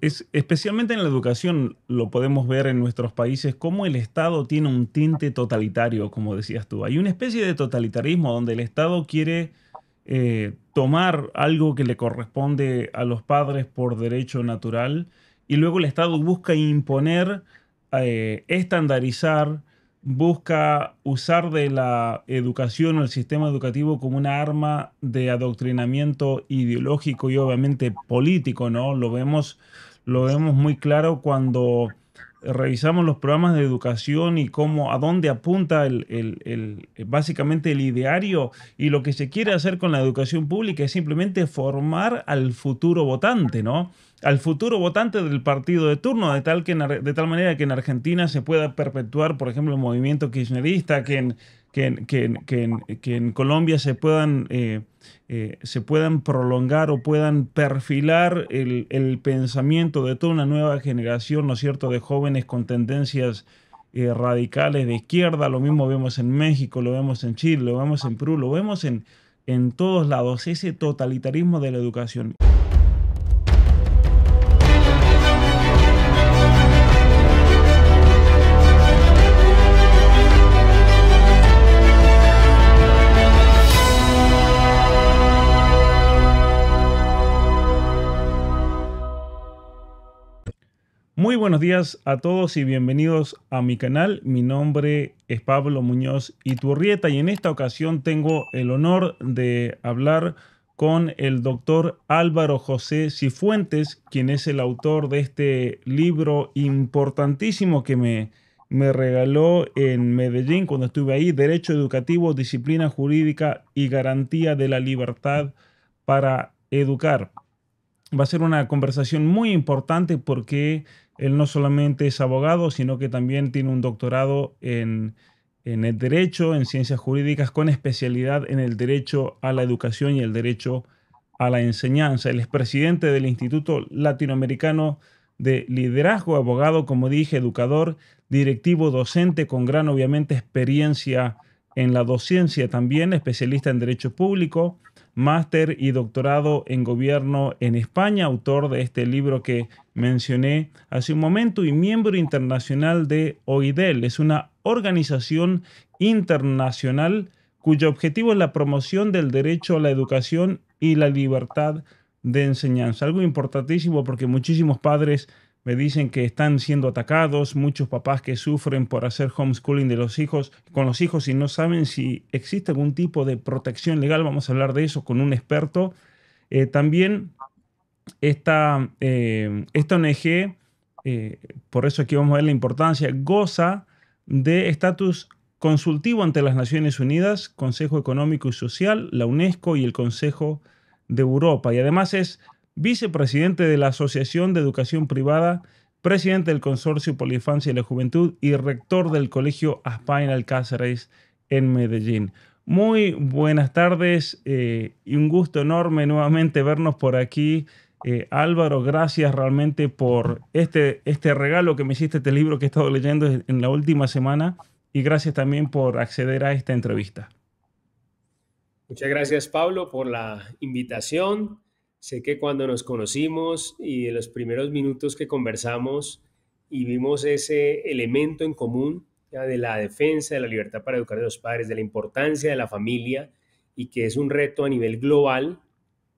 es, especialmente en la educación lo podemos ver en nuestros países, cómo el Estado tiene un tinte totalitario, como decías tú. Hay una especie de totalitarismo donde el Estado quiere eh, tomar algo que le corresponde a los padres por derecho natural y luego el Estado busca imponer, eh, estandarizar, busca usar de la educación o el sistema educativo como una arma de adoctrinamiento ideológico y obviamente político, ¿no? Lo vemos lo vemos muy claro cuando eh, revisamos los programas de educación y cómo a dónde apunta el, eh, básicamente el ideario y lo que se quiere hacer con la educación pública es simplemente formar al futuro votante, ¿no? Al futuro votante del partido de turno, de tal, que de tal manera que en Argentina se pueda perpetuar, por ejemplo, el movimiento kirchnerista, que en, que en, Colombia se puedan eh, eh, se puedan prolongar o puedan perfilar el, el, pensamiento de toda una nueva generación, ¿no es cierto?, de jóvenes con tendencias eh, radicales de izquierda. Lo mismo vemos en México, lo vemos en Chile, lo vemos en Perú, lo vemos en, en todos lados, ese totalitarismo de la educación. Muy buenos días a todos y bienvenidos a mi canal. Mi nombre es Pablo Muñoz Iturrieta y en esta ocasión tengo el honor de hablar con el doctor Álvaro José Cifuentes, quien es el autor de este libro importantísimo que me, me regaló en Medellín cuando estuve ahí, Derecho Educativo, Disciplina Jurídica y Garantía de la Libertad para Educar. Va a ser una conversación muy importante porque él no solamente es abogado, sino que también tiene un doctorado en, el derecho, en ciencias jurídicas, con especialidad en el derecho a la educación y el derecho a la enseñanza. Él es presidente del Instituto Latinoamericano de Liderazgo, abogado, como dije, educador, directivo, docente, con gran, obviamente, experiencia en la docencia también, especialista en derecho público, máster y doctorado en gobierno en España, autor de este libro que mencioné hace un momento y miembro internacional de OIDEL. Es una organización internacional cuyo objetivo es la promoción del derecho a la educación y la libertad de enseñanza. Algo importantísimo porque muchísimos padres me dicen que están siendo atacados, muchos papás que sufren por hacer homeschooling de los hijos con los hijos y no saben si existe algún tipo de protección legal. Vamos a hablar de eso con un experto. Eh, también esta, eh, esta ONG, eh, por eso aquí vamos a ver la importancia, goza de estatus consultivo ante las Naciones Unidas, Consejo Económico y Social, la UNESCO y el Consejo de Europa. Y además es vicepresidente de la Asociación de Educación Privada, presidente del Consorcio por la Infancia y la Juventud y rector del Colegio Aspain Alcáceres en Medellín. Muy buenas tardes eh, y un gusto enorme nuevamente vernos por aquí. Eh, Álvaro, gracias realmente por este, este regalo que me hiciste, este libro que he estado leyendo en la última semana y gracias también por acceder a esta entrevista. Muchas gracias Pablo por la invitación Sé que cuando nos conocimos y en los primeros minutos que conversamos y vimos ese elemento en común de la defensa de la libertad para educar a los padres, de la importancia de la familia y que es un reto a nivel global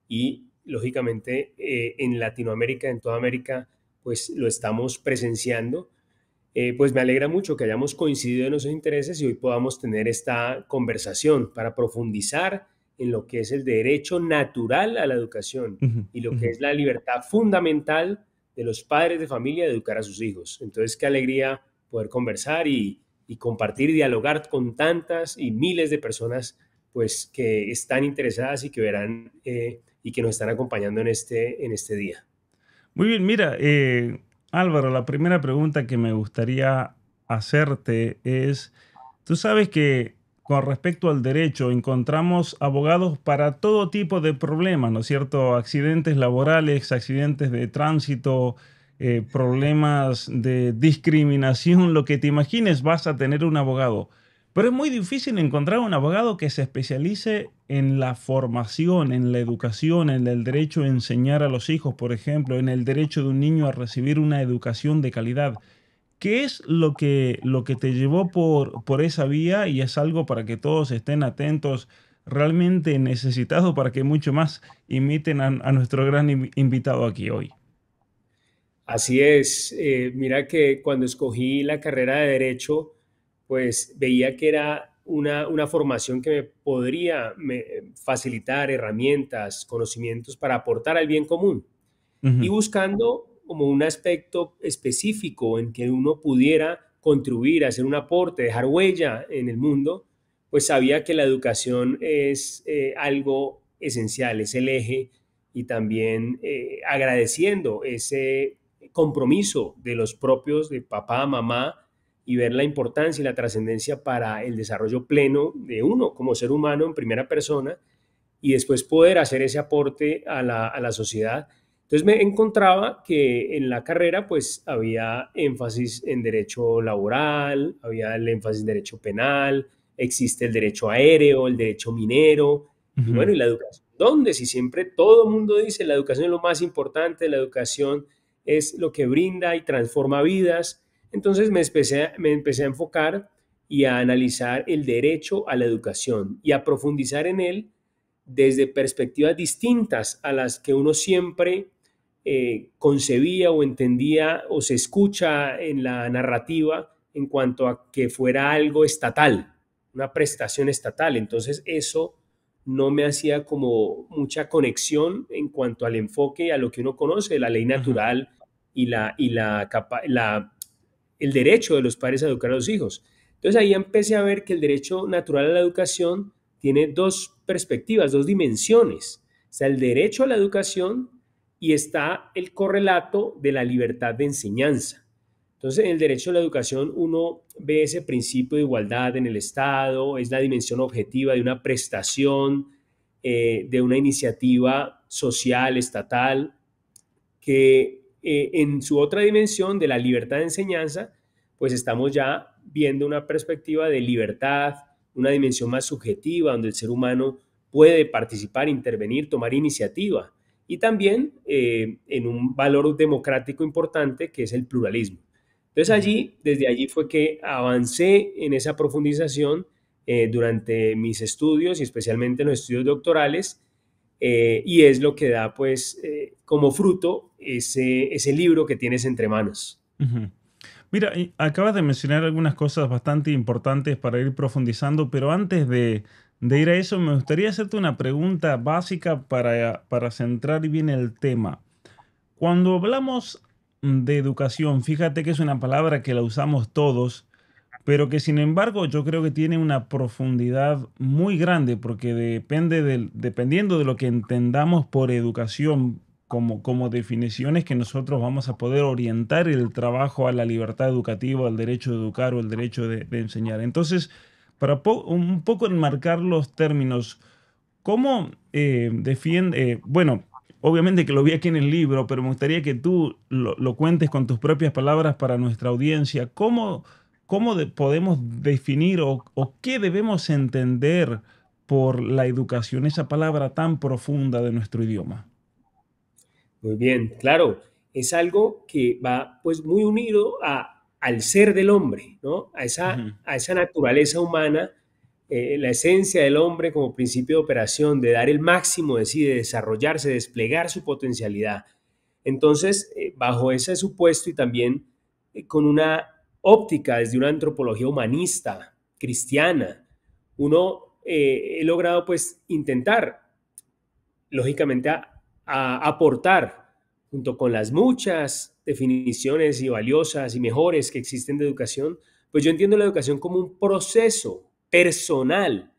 y lógicamente eh, en Latinoamérica, en toda América, pues lo estamos presenciando. Eh, pues me alegra mucho que hayamos coincidido en nuestros intereses y hoy podamos tener esta conversación para profundizar en lo que es el derecho natural a la educación y lo que es la libertad fundamental de los padres de familia de educar a sus hijos. Entonces, qué alegría poder conversar y, compartir y dialogar con tantas y miles de personas pues que están interesadas y que verán eh, y que nos están acompañando en este, en este día. Muy bien, mira, eh, Álvaro, la primera pregunta que me gustaría hacerte es, tú sabes que con respecto al derecho, encontramos abogados para todo tipo de problemas, ¿no es cierto? Accidentes laborales, accidentes de tránsito, eh, problemas de discriminación, lo que te imagines, vas a tener un abogado. Pero es muy difícil encontrar un abogado que se especialice en la formación, en la educación, en el derecho a enseñar a los hijos, por ejemplo, en el derecho de un niño a recibir una educación de calidad. ¿Qué es lo que, lo que te llevó por, por esa vía? Y es algo para que todos estén atentos, realmente necesitado para que mucho más imiten a, nuestro gran invitado aquí hoy. Así es. Eh, mira que cuando escogí la carrera de Derecho, pues veía que era una, una formación que me podría facilitar herramientas, conocimientos para aportar al bien común. Y buscando como un aspecto específico en que uno pudiera contribuir, hacer un aporte, dejar huella en el mundo, pues sabía que la educación es eh, algo esencial, es el eje y también eh, agradeciendo ese compromiso de los propios, de papá, mamá, y ver la importancia y la trascendencia para el desarrollo pleno de uno como ser humano en primera persona y después poder hacer ese aporte a la, a la sociedad entonces me encontraba que en la carrera pues había énfasis en derecho laboral, había el énfasis en derecho penal, existe el derecho aéreo, el derecho minero, bueno, y la educación. ¿Dónde? Si siempre todo el mundo dice la educación es lo más importante, la educación es lo que brinda y transforma vidas. Entonces me empecé, me empecé a enfocar y a analizar el derecho a la educación y a profundizar en él desde perspectivas distintas a las que uno siempre eh, concebía o entendía o se escucha en la narrativa en cuanto a que fuera algo estatal, una prestación estatal. Entonces eso no me hacía como mucha conexión en cuanto al enfoque a lo que uno conoce, la ley natural y, la, y la, el derecho de los padres a educar a los hijos. Entonces ahí empecé a ver que el derecho natural a la educación tiene dos perspectivas, dos dimensiones. O sea, el derecho a la educación y está el correlato de la libertad de enseñanza. Entonces, en el derecho a la educación uno ve ese principio de igualdad en el Estado, es la dimensión objetiva de una prestación, eh, de una iniciativa social, estatal, que eh, en su otra dimensión de la libertad de enseñanza, pues estamos ya viendo una perspectiva de libertad, una dimensión más subjetiva, donde el ser humano puede participar, intervenir, tomar iniciativa y también eh, en un valor democrático importante que es el pluralismo. Entonces allí, desde allí fue que avancé en esa profundización eh, durante mis estudios y especialmente en los estudios doctorales eh, y es lo que da pues como fruto ese, ese libro que tienes entre manos. Mira, acabas de mencionar algunas cosas bastante importantes para ir profundizando, pero antes de, de ir a eso, me gustaría hacerte una pregunta básica para, centrar bien el tema. Cuando hablamos de educación, fíjate que es una palabra que la usamos todos, pero que sin embargo yo creo que tiene una profundidad muy grande, porque depende dependiendo de lo que entendamos por educación, como, como definiciones que nosotros vamos a poder orientar el trabajo a la libertad educativa, al derecho de educar o el derecho de enseñar. Entonces, para un poco enmarcar los términos, ¿cómo eh, defiende, eh, bueno, obviamente que lo vi aquí en el libro, pero me gustaría que tú lo, cuentes con tus propias palabras para nuestra audiencia, ¿cómo, cómo podemos definir o, o qué debemos entender por la educación, esa palabra tan profunda de nuestro idioma? Muy bien, claro, es algo que va pues muy unido a al ser del hombre, ¿no? a, esa, a esa naturaleza humana, eh, la esencia del hombre como principio de operación, de dar el máximo de sí, de desarrollarse, desplegar su potencialidad. Entonces, eh, bajo ese supuesto y también eh, con una óptica desde una antropología humanista, cristiana, uno he logrado pues intentar, lógicamente, aportar junto con las muchas definiciones y valiosas y mejores que existen de educación, pues yo entiendo la educación como un proceso personal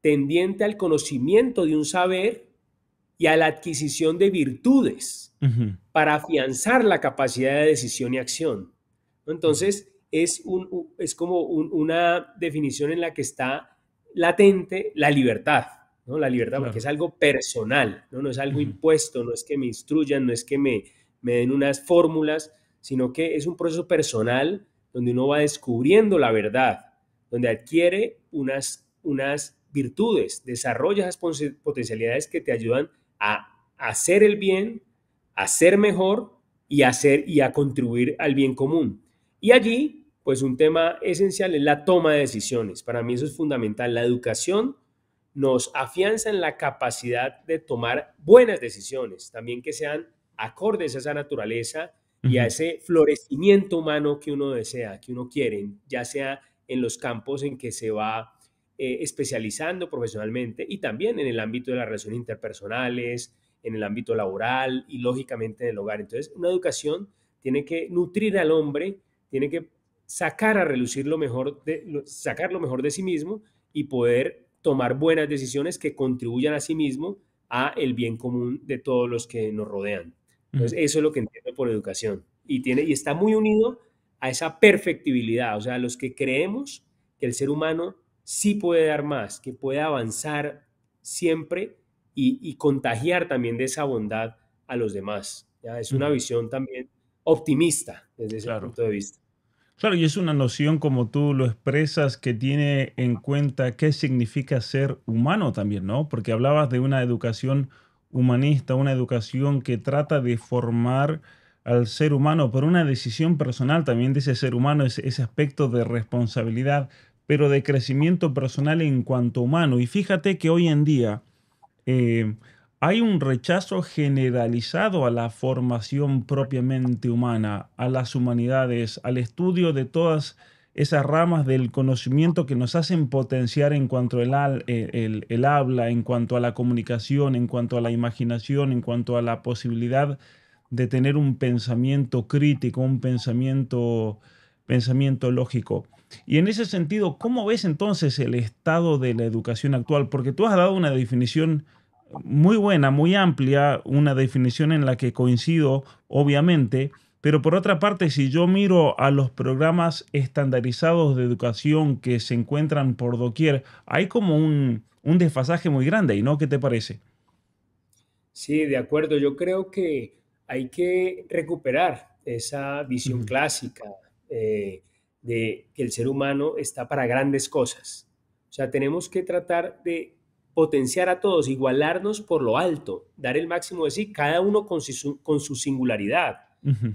tendiente al conocimiento de un saber y a la adquisición de virtudes para afianzar la capacidad de decisión y acción. Entonces, es, un, es como una definición en la que está latente la libertad, ¿no? La libertad porque es algo personal, ¿no? No es algo impuesto, no es que me instruyan, no es que me, me den unas fórmulas, sino que es un proceso personal donde uno va descubriendo la verdad, donde adquiere unas, unas virtudes, desarrolla esas potencialidades que te ayudan a hacer el bien, a ser mejor y a, y a contribuir al bien común. Y allí, pues un tema esencial es la toma de decisiones. Para mí eso es fundamental. La educación nos afianza en la capacidad de tomar buenas decisiones, también que sean acordes a esa naturaleza y a ese florecimiento humano que uno desea, que uno quiere, ya sea en los campos en que se va eh, especializando profesionalmente y también en el ámbito de las relaciones interpersonales, en el ámbito laboral y lógicamente en el hogar. Entonces, una educación tiene que nutrir al hombre, tiene que sacar a relucir lo mejor de, sacar lo mejor de sí mismo y poder tomar buenas decisiones que contribuyan a sí mismo a el bien común de todos los que nos rodean eso es lo que entiendo por educación. Y, tiene, y está muy unido a esa perfectibilidad, o sea, a los que creemos que el ser humano sí puede dar más, que puede avanzar siempre y, contagiar también de esa bondad a los demás. Es una visión también optimista desde ese punto de vista. Claro, y es una noción, como tú lo expresas, que tiene en cuenta qué significa ser humano también, ¿no? Porque hablabas de una educación humanista, una educación que trata de formar al ser humano por una decisión personal, también dice ser humano, ese, ese aspecto de responsabilidad, pero de crecimiento personal en cuanto humano. Y fíjate que hoy en día eh, hay un rechazo generalizado a la formación propiamente humana, a las humanidades, al estudio de todas esas ramas del conocimiento que nos hacen potenciar en cuanto al eh, habla, en cuanto a la comunicación, en cuanto a la imaginación, en cuanto a la posibilidad de tener un pensamiento crítico, un pensamiento, pensamiento lógico. Y en ese sentido, ¿cómo ves entonces el estado de la educación actual? Porque tú has dado una definición muy buena, muy amplia, una definición en la que coincido, obviamente, pero por otra parte, si yo miro a los programas estandarizados de educación que se encuentran por doquier, hay como un, desfasaje muy grande, ¿y no? ¿Qué te parece? Sí, de acuerdo. Yo creo que hay que recuperar esa visión clásica eh, de que el ser humano está para grandes cosas. O sea, tenemos que tratar de potenciar a todos, igualarnos por lo alto, dar el máximo de sí, cada uno con su singularidad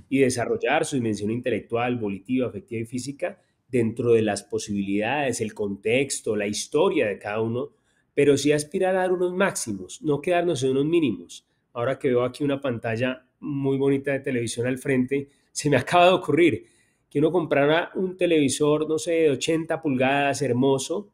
y desarrollar su dimensión intelectual, volitiva, afectiva y física dentro de las posibilidades, el contexto, la historia de cada uno, pero sí aspirar a dar unos máximos, no quedarnos en unos mínimos. Ahora que veo aquí una pantalla muy bonita de televisión al frente, se me acaba de ocurrir que uno comprara un televisor, no sé, de 80 pulgadas, hermoso,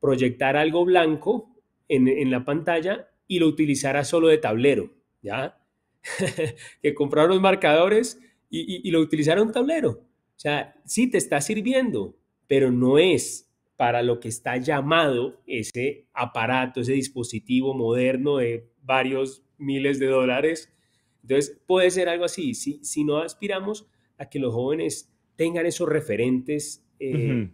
proyectar algo blanco en, en la pantalla y lo utilizara solo de tablero, ¿ya? que compraron los marcadores y, lo utilizaron un tablero. O sea, sí te está sirviendo, pero no es para lo que está llamado ese aparato, ese dispositivo moderno de varios miles de dólares. Entonces, puede ser algo así. Si, si no aspiramos a que los jóvenes tengan esos referentes eh,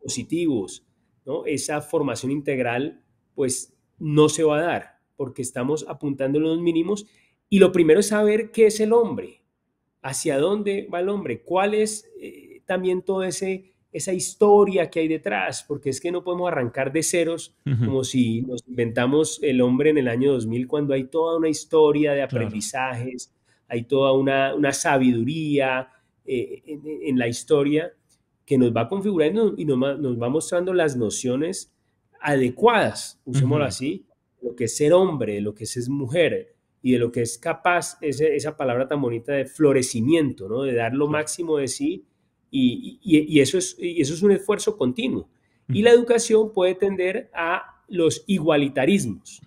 positivos, ¿no? esa formación integral, pues no se va a dar, porque estamos apuntando los mínimos y lo primero es saber qué es el hombre, hacia dónde va el hombre, cuál es eh, también toda esa historia que hay detrás, porque es que no podemos arrancar de ceros como si nos inventamos el hombre en el año 2000, cuando hay toda una historia de aprendizajes, hay toda una, sabiduría eh, en, la historia que nos va configurando y nos, va mostrando las nociones adecuadas, usémoslo así, lo que es ser hombre, lo que es ser mujer, y de lo que es capaz, esa palabra tan bonita de florecimiento, ¿no? de dar lo máximo de sí, y, eso, es, eso es un esfuerzo continuo. Y la educación puede tender a los igualitarismos,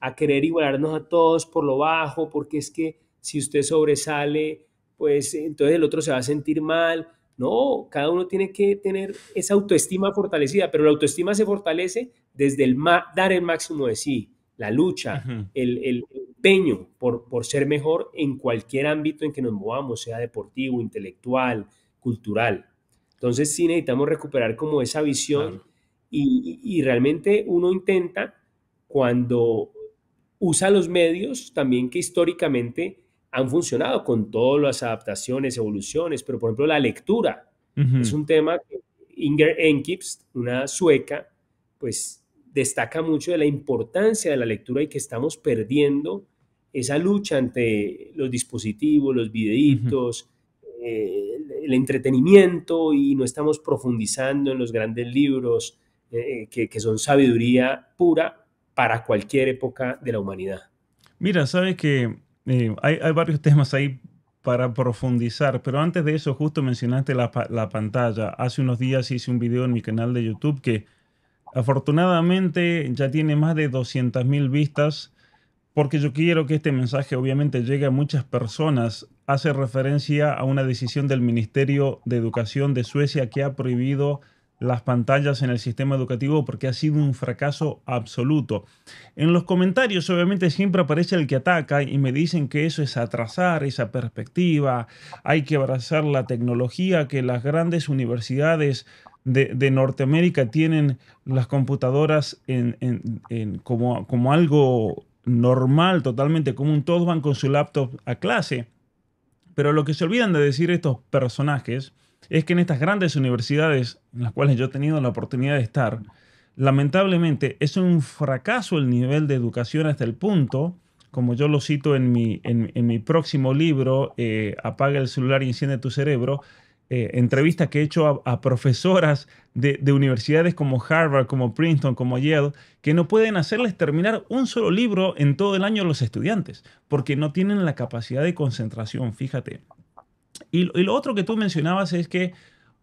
a querer igualarnos a todos por lo bajo, porque es que si usted sobresale, pues entonces el otro se va a sentir mal. No, cada uno tiene que tener esa autoestima fortalecida, pero la autoestima se fortalece desde el dar el máximo de sí, la lucha, el, el, empeño por, por ser mejor en cualquier ámbito en que nos movamos, sea deportivo, intelectual, cultural. Entonces sí necesitamos recuperar como esa visión y, realmente uno intenta cuando usa los medios también que históricamente han funcionado con todas las adaptaciones, evoluciones, pero por ejemplo la lectura es un tema que Inger Enkipst, una sueca, pues destaca mucho de la importancia de la lectura y que estamos perdiendo esa lucha ante los dispositivos, los videitos, eh, el, entretenimiento y no estamos profundizando en los grandes libros eh, que, son sabiduría pura para cualquier época de la humanidad. Mira, sabes que eh, hay, varios temas ahí para profundizar, pero antes de eso, justo mencionaste la, la, pantalla. Hace unos días hice un video en mi canal de YouTube que Afortunadamente ya tiene más de 200.000 vistas porque yo quiero que este mensaje obviamente llegue a muchas personas. Hace referencia a una decisión del Ministerio de Educación de Suecia que ha prohibido las pantallas en el sistema educativo porque ha sido un fracaso absoluto. En los comentarios obviamente siempre aparece el que ataca y me dicen que eso es atrasar esa perspectiva, hay que abrazar la tecnología que las grandes universidades de, Norteamérica tienen las computadoras como, algo normal, totalmente común. Todos van con su laptop a clase. Pero lo que se olvidan de decir estos personajes es que en estas grandes universidades en las cuales yo he tenido la oportunidad de estar, lamentablemente es un fracaso el nivel de educación hasta el punto, como yo lo cito en mi, en, mi próximo libro, eh, Apaga el celular y enciende tu cerebro, entrevista eh, entrevistas que he hecho a, profesoras de, universidades como Harvard, como Princeton, como Yale, que no pueden hacerles terminar un solo libro en todo el año los estudiantes, porque no tienen la capacidad de concentración, fíjate. Y, lo otro que tú mencionabas es que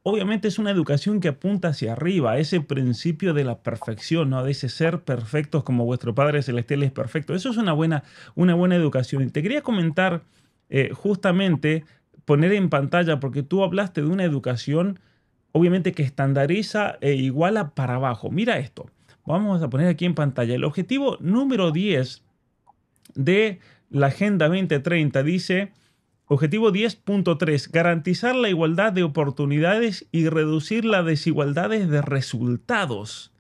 obviamente es una educación que apunta hacia arriba, a ese principio de la perfección, ¿no? de ese ser perfectos como vuestro Padre Celestial es perfecto. Eso es una buena, una buena educación. Y te quería comentar eh, justamente poner en pantalla, porque tú hablaste de una educación, obviamente, que estandariza e iguala para abajo. Mira esto, vamos a poner aquí en pantalla. El objetivo número 10 de la Agenda 2030 dice, objetivo 10.3, garantizar la igualdad de oportunidades y reducir las desigualdades de resultados.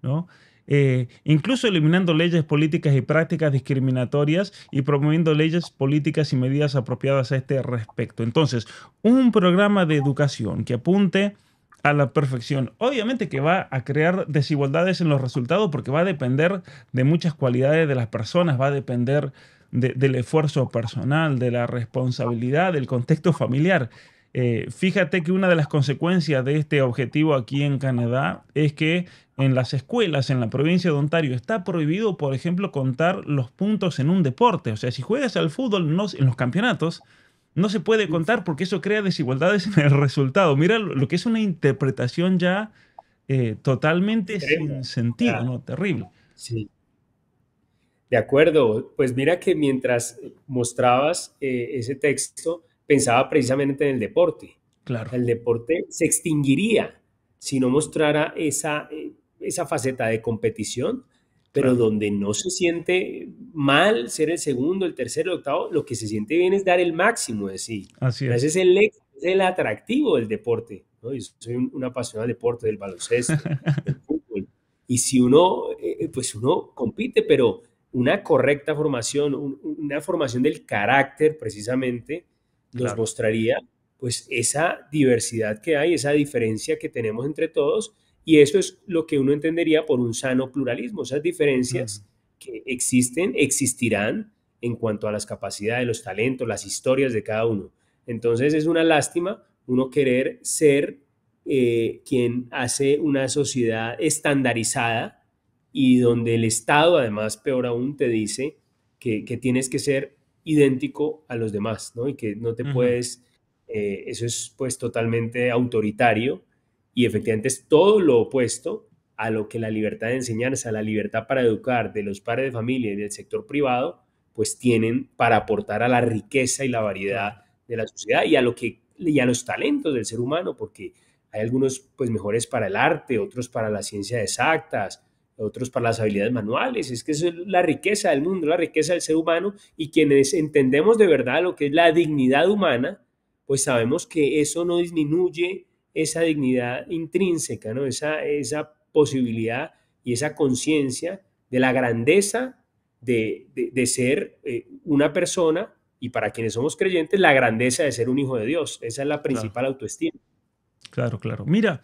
¿no? Eh, incluso eliminando leyes políticas y prácticas discriminatorias y promoviendo leyes políticas y medidas apropiadas a este respecto. Entonces, un programa de educación que apunte a la perfección. Obviamente que va a crear desigualdades en los resultados porque va a depender de muchas cualidades de las personas, va a depender del esfuerzo personal, de la responsabilidad, del contexto familiar. Eh, fíjate que una de las consecuencias de este objetivo aquí en Canadá es que en las escuelas en la provincia de Ontario está prohibido, por ejemplo, contar los puntos en un deporte. O sea, si juegas al fútbol en los campeonatos, no se puede contar porque eso crea desigualdades en el resultado. Mira lo, que es una interpretación ya eh, totalmente sin sentido, Terrible. Sí. De acuerdo. Pues mira que mientras mostrabas eh, ese texto, pensaba precisamente en el deporte. Claro. El deporte se extinguiría si no mostrara esa, eh, esa faceta de competición, pero donde no se siente mal ser el segundo, el tercero, el octavo, lo que se siente bien es dar el máximo de sí. Así Ese es el, el atractivo del deporte. Yo soy un, apasionado del deporte, del baloncesto, del fútbol. Y si uno, eh, pues uno compite, pero una correcta formación, una formación del carácter precisamente, nos mostraría pues esa diversidad que hay, esa diferencia que tenemos entre todos, y eso es lo que uno entendería por un sano pluralismo, esas diferencias que existen, existirán en cuanto a las capacidades, los talentos, las historias de cada uno. Entonces es una lástima uno querer ser eh, quien hace una sociedad estandarizada y donde el Estado, además, peor aún, te dice que, que tienes que ser idéntico a los demás, ¿no? Y que no te puedes, eh, eso es pues totalmente autoritario y efectivamente es todo lo opuesto a lo que la libertad de enseñanza, la libertad para educar de los padres de familia y del sector privado, pues tienen para aportar a la riqueza y la variedad de la sociedad y a lo que y a los talentos del ser humano, porque hay algunos pues mejores para el arte, otros para las ciencias exactas, otros para las habilidades manuales. Es que es la riqueza del mundo, la riqueza del ser humano y quienes entendemos de verdad lo que es la dignidad humana, pues sabemos que eso no disminuye esa dignidad intrínseca, ¿no? esa, esa posibilidad y esa conciencia de la grandeza de, de, ser eh, una persona y para quienes somos creyentes, la grandeza de ser un hijo de Dios. Esa es la principal autoestima. Claro, claro. Mira,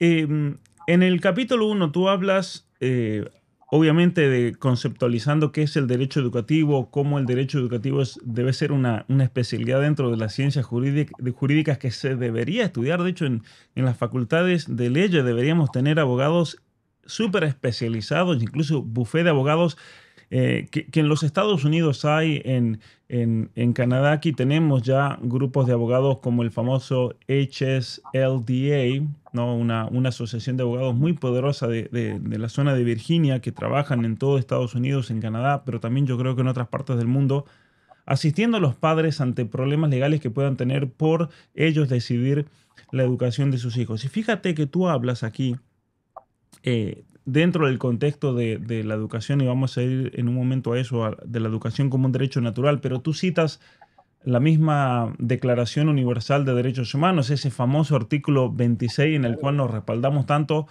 em, en el capítulo 1 tú hablas eh, obviamente conceptualizando qué es el derecho educativo, cómo el derecho educativo debe ser una, especialidad dentro de las ciencias jurídicas que se debería estudiar. De hecho, en, las facultades de leyes deberíamos tener abogados súper especializados, incluso buffet de abogados eh, que, en los Estados Unidos hay, en, en, Canadá aquí tenemos ya grupos de abogados como el famoso HSLDA, ¿no? una, asociación de abogados muy poderosa de, la zona de Virginia que trabajan en todo Estados Unidos, en Canadá, pero también yo creo que en otras partes del mundo, asistiendo a los padres ante problemas legales que puedan tener por ellos decidir la educación de sus hijos. Y fíjate que tú hablas aquí eh, dentro del contexto de, la educación, y vamos a ir en un momento a eso, de la educación como un derecho natural, pero tú citas la misma Declaración Universal de Derechos Humanos, ese famoso artículo 26 en el cual nos respaldamos tanto,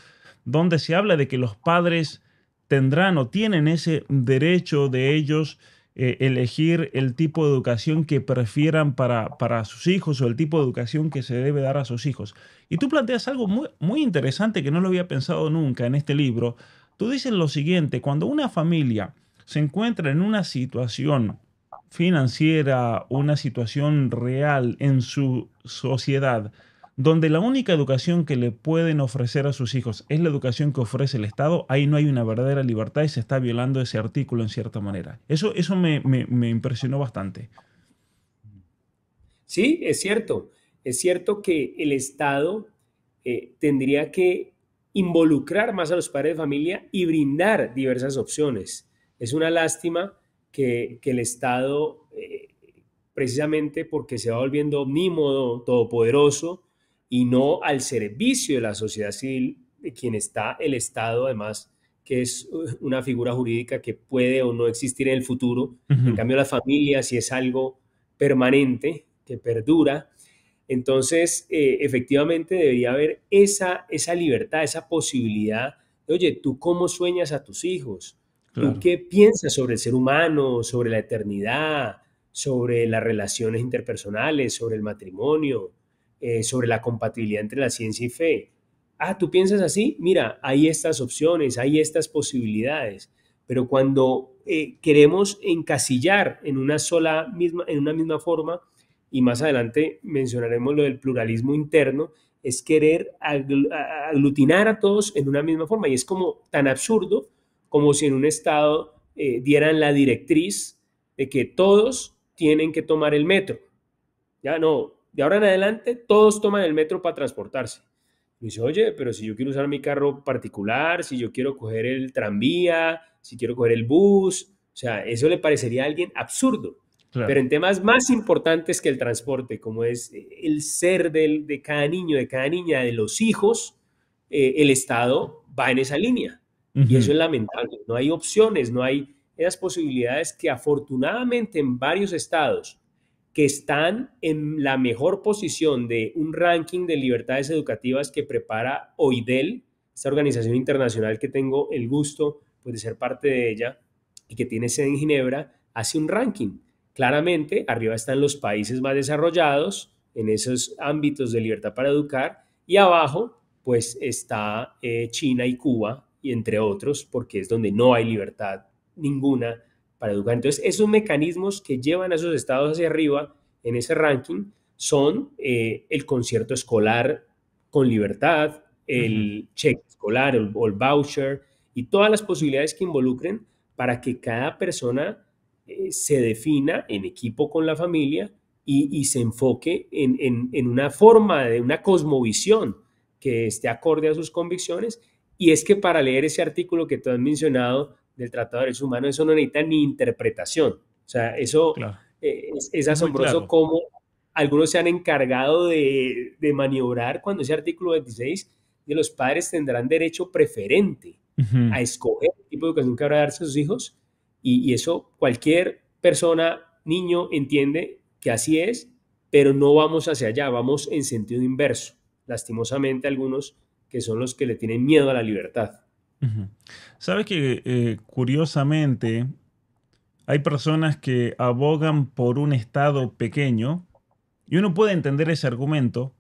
donde se habla de que los padres tendrán o tienen ese derecho de ellos eh, elegir el tipo de educación que prefieran para, para, sus hijos o el tipo de educación que se debe dar a sus hijos. Y tú planteas algo muy, muy interesante que no lo había pensado nunca en este libro. Tú dices lo siguiente, cuando una familia se encuentra en una situación financiera, una situación real en su sociedad, donde la única educación que le pueden ofrecer a sus hijos es la educación que ofrece el Estado, ahí no hay una verdadera libertad y se está violando ese artículo en cierta manera. Eso, eso me, me, impresionó bastante. Sí, es cierto. Es cierto que el Estado eh, tendría que involucrar más a los padres de familia y brindar diversas opciones. Es una lástima que, el Estado, eh, precisamente porque se va volviendo omnímodo, todopoderoso, y no al servicio de la sociedad civil, de quien está el Estado, además, que es eh, una figura jurídica que puede o no existir en el futuro. En cambio, la familia si es algo permanente, que perdura. Entonces, eh, efectivamente, debería haber esa, esa libertad, esa posibilidad de, oye, ¿tú cómo sueñas a tus hijos? qué piensas sobre el ser humano, sobre la eternidad, sobre las relaciones interpersonales, sobre el matrimonio, eh, sobre la compatibilidad entre la ciencia y fe? Ah, tú piensas así, mira, hay estas opciones, hay estas posibilidades, pero cuando eh, queremos encasillar en una sola misma, en una misma forma, y más adelante mencionaremos lo del pluralismo interno, es querer aglutinar a todos en una misma forma. Y es como tan absurdo como si en un Estado eh, dieran la directriz de que todos tienen que tomar el metro. Ya no, de ahora en adelante todos toman el metro para transportarse. Y dice, oye, pero si yo quiero usar mi carro particular, si yo quiero coger el tranvía, si quiero coger el bus, o sea, eso le parecería a alguien absurdo. Pero en temas más importantes que el transporte, como es eh, el ser del, de cada niño, de cada niña, de los hijos, eh, el Estado va en esa línea. Y eso es lamentable. No hay opciones, no hay esas posibilidades que afortunadamente en varios estados que están en la mejor posición de un ranking de libertades educativas que prepara OIDEL, esta organización internacional que tengo el gusto pues, de ser parte de ella y que tiene sede en Ginebra, hace un ranking. Claramente, arriba están los países más desarrollados en esos ámbitos de libertad para educar y abajo pues está eh, China y Cuba y entre otros, porque es donde no hay libertad ninguna para educar. Entonces, esos mecanismos que llevan a esos estados hacia arriba en ese ranking son eh, el concierto escolar con libertad, el cheque escolar el, el voucher y todas las posibilidades que involucren para que cada persona eh, se defina en equipo con la familia y, se enfoque en, en, en, una forma de una cosmovisión que esté acorde a sus convicciones y es que para leer ese artículo que tú has mencionado del Tratado de Derechos Humanos, eso no necesita ni interpretación. O sea, eso eh, es, asombroso cómo algunos se han encargado de, de, maniobrar cuando ese artículo 26 de los padres tendrán derecho preferente a escoger el tipo de educación que habrá de darse a sus hijos. y eso cualquier persona, niño, entiende que así es, pero no vamos hacia allá, vamos en sentido inverso. Lastimosamente algunos que son los que le tienen miedo a la libertad. Sabes que eh, curiosamente hay personas que abogan por un Estado pequeño y uno puede entender ese argumento,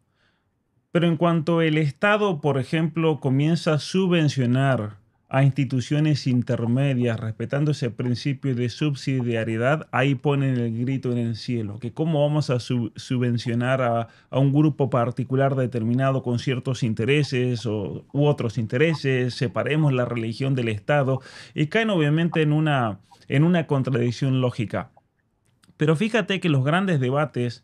pero en cuanto el Estado, por ejemplo, comienza a subvencionar a instituciones intermedias, respetando ese principio de subsidiariedad, ahí ponen el grito en el cielo, que cómo vamos a subvencionar a, un grupo particular determinado con ciertos intereses o, u otros intereses, separemos la religión del Estado, y caen obviamente en una, en una contradicción lógica. Pero fíjate que los grandes debates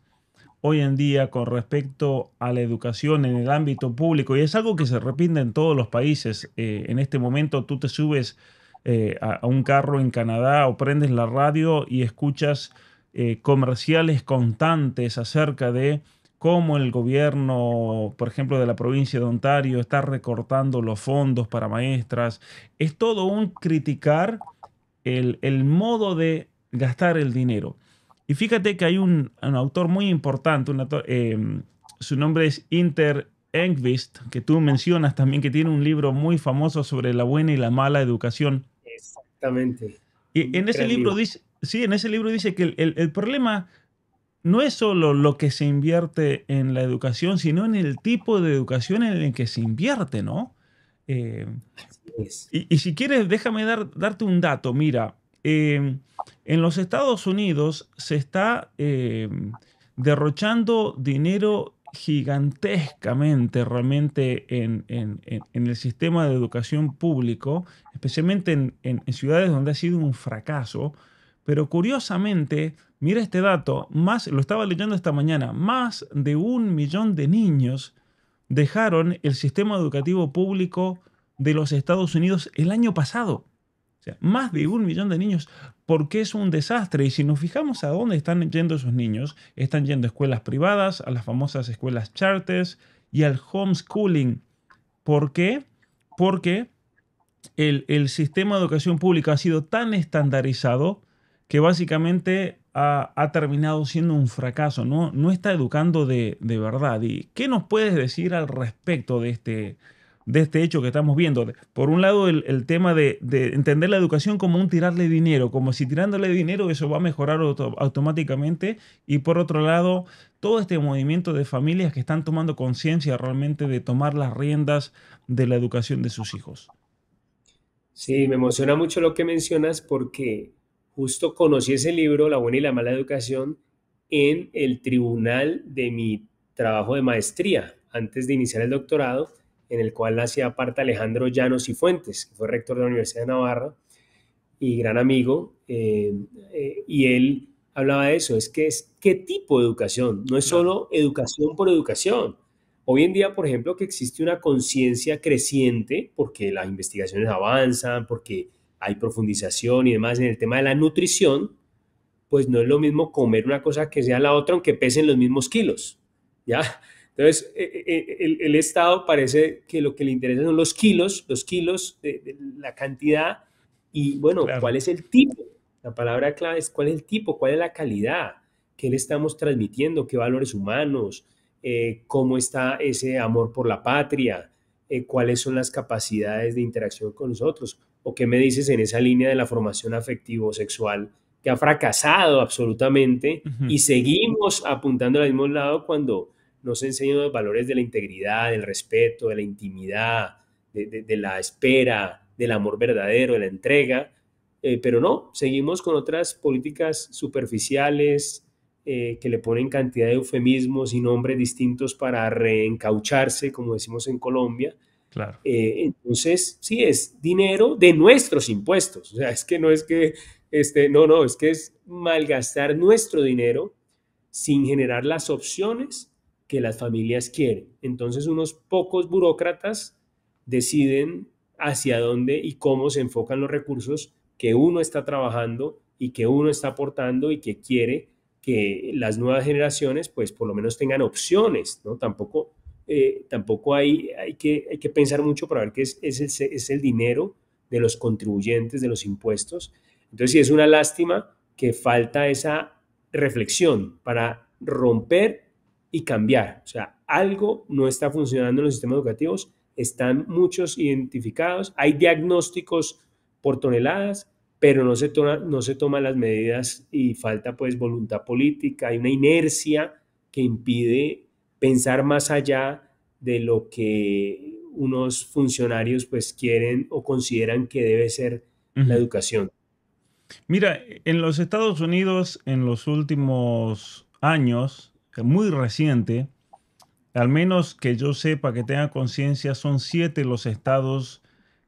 hoy en día con respecto a la educación en el ámbito público. Y es algo que se repite en todos los países. Eh, en este momento tú te subes eh, a, un carro en Canadá o prendes la radio y escuchas eh, comerciales constantes acerca de cómo el gobierno, por ejemplo, de la provincia de Ontario está recortando los fondos para maestras. Es todo un criticar el modo de gastar el dinero. Y fíjate que hay un, autor muy importante, eh, su nombre es Inter Engvist, que tú mencionas también, que tiene un libro muy famoso sobre la buena y la mala educación. Exactamente. Y en ese libro dice, sí, en ese libro dice que el, problema no es solo lo que se invierte en la educación, sino en el tipo de educación en el que se invierte, ¿no? Eh, y, y, si quieres, déjame dar, darte un dato. Mira, eh, en los Estados Unidos se está eh, derrochando dinero gigantescamente realmente en, el sistema de educación público, especialmente en, en, ciudades donde ha sido un fracaso. Pero curiosamente, mira este dato, más, lo estaba leyendo esta mañana, más de un millón de niños dejaron el sistema educativo público de los Estados Unidos el año pasado más de un millón de niños, porque es un desastre. Y si nos fijamos a dónde están yendo esos niños, están yendo a escuelas privadas, a las famosas escuelas charters y al homeschooling. ¿Por qué? Porque el, sistema de educación pública ha sido tan estandarizado que básicamente ha, terminado siendo un fracaso, no, está educando de, de verdad. ¿Y qué nos puedes decir al respecto de este, de este hecho que estamos viendo. Por un lado, el, tema de, entender la educación como un tirarle dinero, como si tirándole dinero eso va a mejorar automáticamente. Y por otro lado, todo este movimiento de familias que están tomando conciencia realmente de tomar las riendas de la educación de sus hijos. Sí, me emociona mucho lo que mencionas porque justo conocí ese libro, La buena y la mala educación, en el tribunal de mi trabajo de maestría, antes de iniciar el doctorado en el cual hacía parte Alejandro Llanos y Fuentes, que fue rector de la Universidad de Navarra y gran amigo, eh, eh, y él hablaba de eso, es que es qué tipo de educación, no es solo educación por educación. Hoy en día, por ejemplo, que existe una conciencia creciente porque las investigaciones avanzan, porque hay profundización y demás en el tema de la nutrición, pues no es lo mismo comer una cosa que sea la otra, aunque pesen los mismos kilos, ¿ya? Entonces, eh, eh, eh, el, Estado parece que lo que le interesa son los kilos, los kilos, de, la cantidad y, bueno, cuál es el tipo. La palabra clave es cuál es el tipo, cuál es la calidad, qué le estamos transmitiendo, qué valores humanos, cómo está ese amor por la patria, cuáles son las capacidades de interacción con nosotros, o qué me dices en esa línea de la formación afectivo-sexual que ha fracasado absolutamente y seguimos apuntando al mismo lado cuando nos enseñan los valores de la integridad, del respeto, de la intimidad, de, la espera, del amor verdadero, de la entrega, eh, pero no, seguimos con otras políticas superficiales eh, que le ponen cantidad de eufemismos y nombres distintos para reencaucharse, como decimos en Colombia. Claro. Eh, entonces, sí, es dinero de nuestros impuestos. O sea, es que no es que, este, no, no, es que es malgastar nuestro dinero sin generar las opciones que las familias quieren. Entonces unos pocos burócratas deciden hacia dónde y cómo se enfocan los recursos que uno está trabajando y que uno está aportando y que quiere que las nuevas generaciones pues por lo menos tengan opciones, ¿no? Tampoco, eh, tampoco hay, hay, que, pensar mucho para ver qué es, es, el, dinero de los contribuyentes, de los impuestos. Entonces es una lástima que falta esa reflexión para romper y cambiar. O sea, algo no está funcionando en los sistemas educativos, están muchos identificados, hay diagnósticos por toneladas, pero no se, no se toman las medidas y falta pues voluntad política, hay una inercia que impide pensar más allá de lo que unos funcionarios pues quieren o consideran que debe ser la educación. Mira, en los Estados Unidos en los últimos años muy reciente, al menos que yo sepa que tenga conciencia, son siete los estados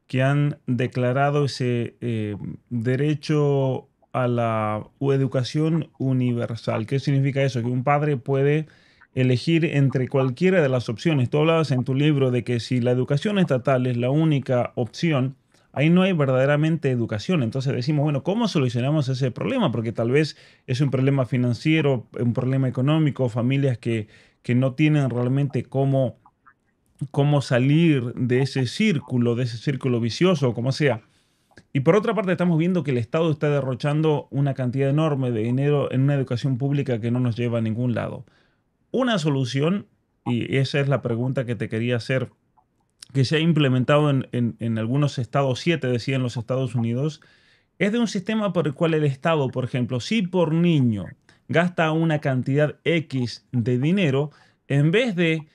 que han declarado ese eh, derecho a la educación universal. ¿Qué significa eso? Que un padre puede elegir entre cualquiera de las opciones. Tú hablabas en tu libro de que si la educación estatal es la única opción, ahí no hay verdaderamente educación. Entonces decimos, bueno, ¿cómo solucionamos ese problema? Porque tal vez es un problema financiero, un problema económico, familias que, que no tienen realmente cómo, cómo salir de ese círculo, de ese círculo vicioso, como sea. Y por otra parte estamos viendo que el Estado está derrochando una cantidad enorme de dinero en una educación pública que no nos lleva a ningún lado. Una solución, y esa es la pregunta que te quería hacer que se ha implementado en, algunos estados, siete decían los Estados Unidos, es de un sistema por el cual el Estado, por ejemplo, si por niño gasta una cantidad X de dinero, en vez de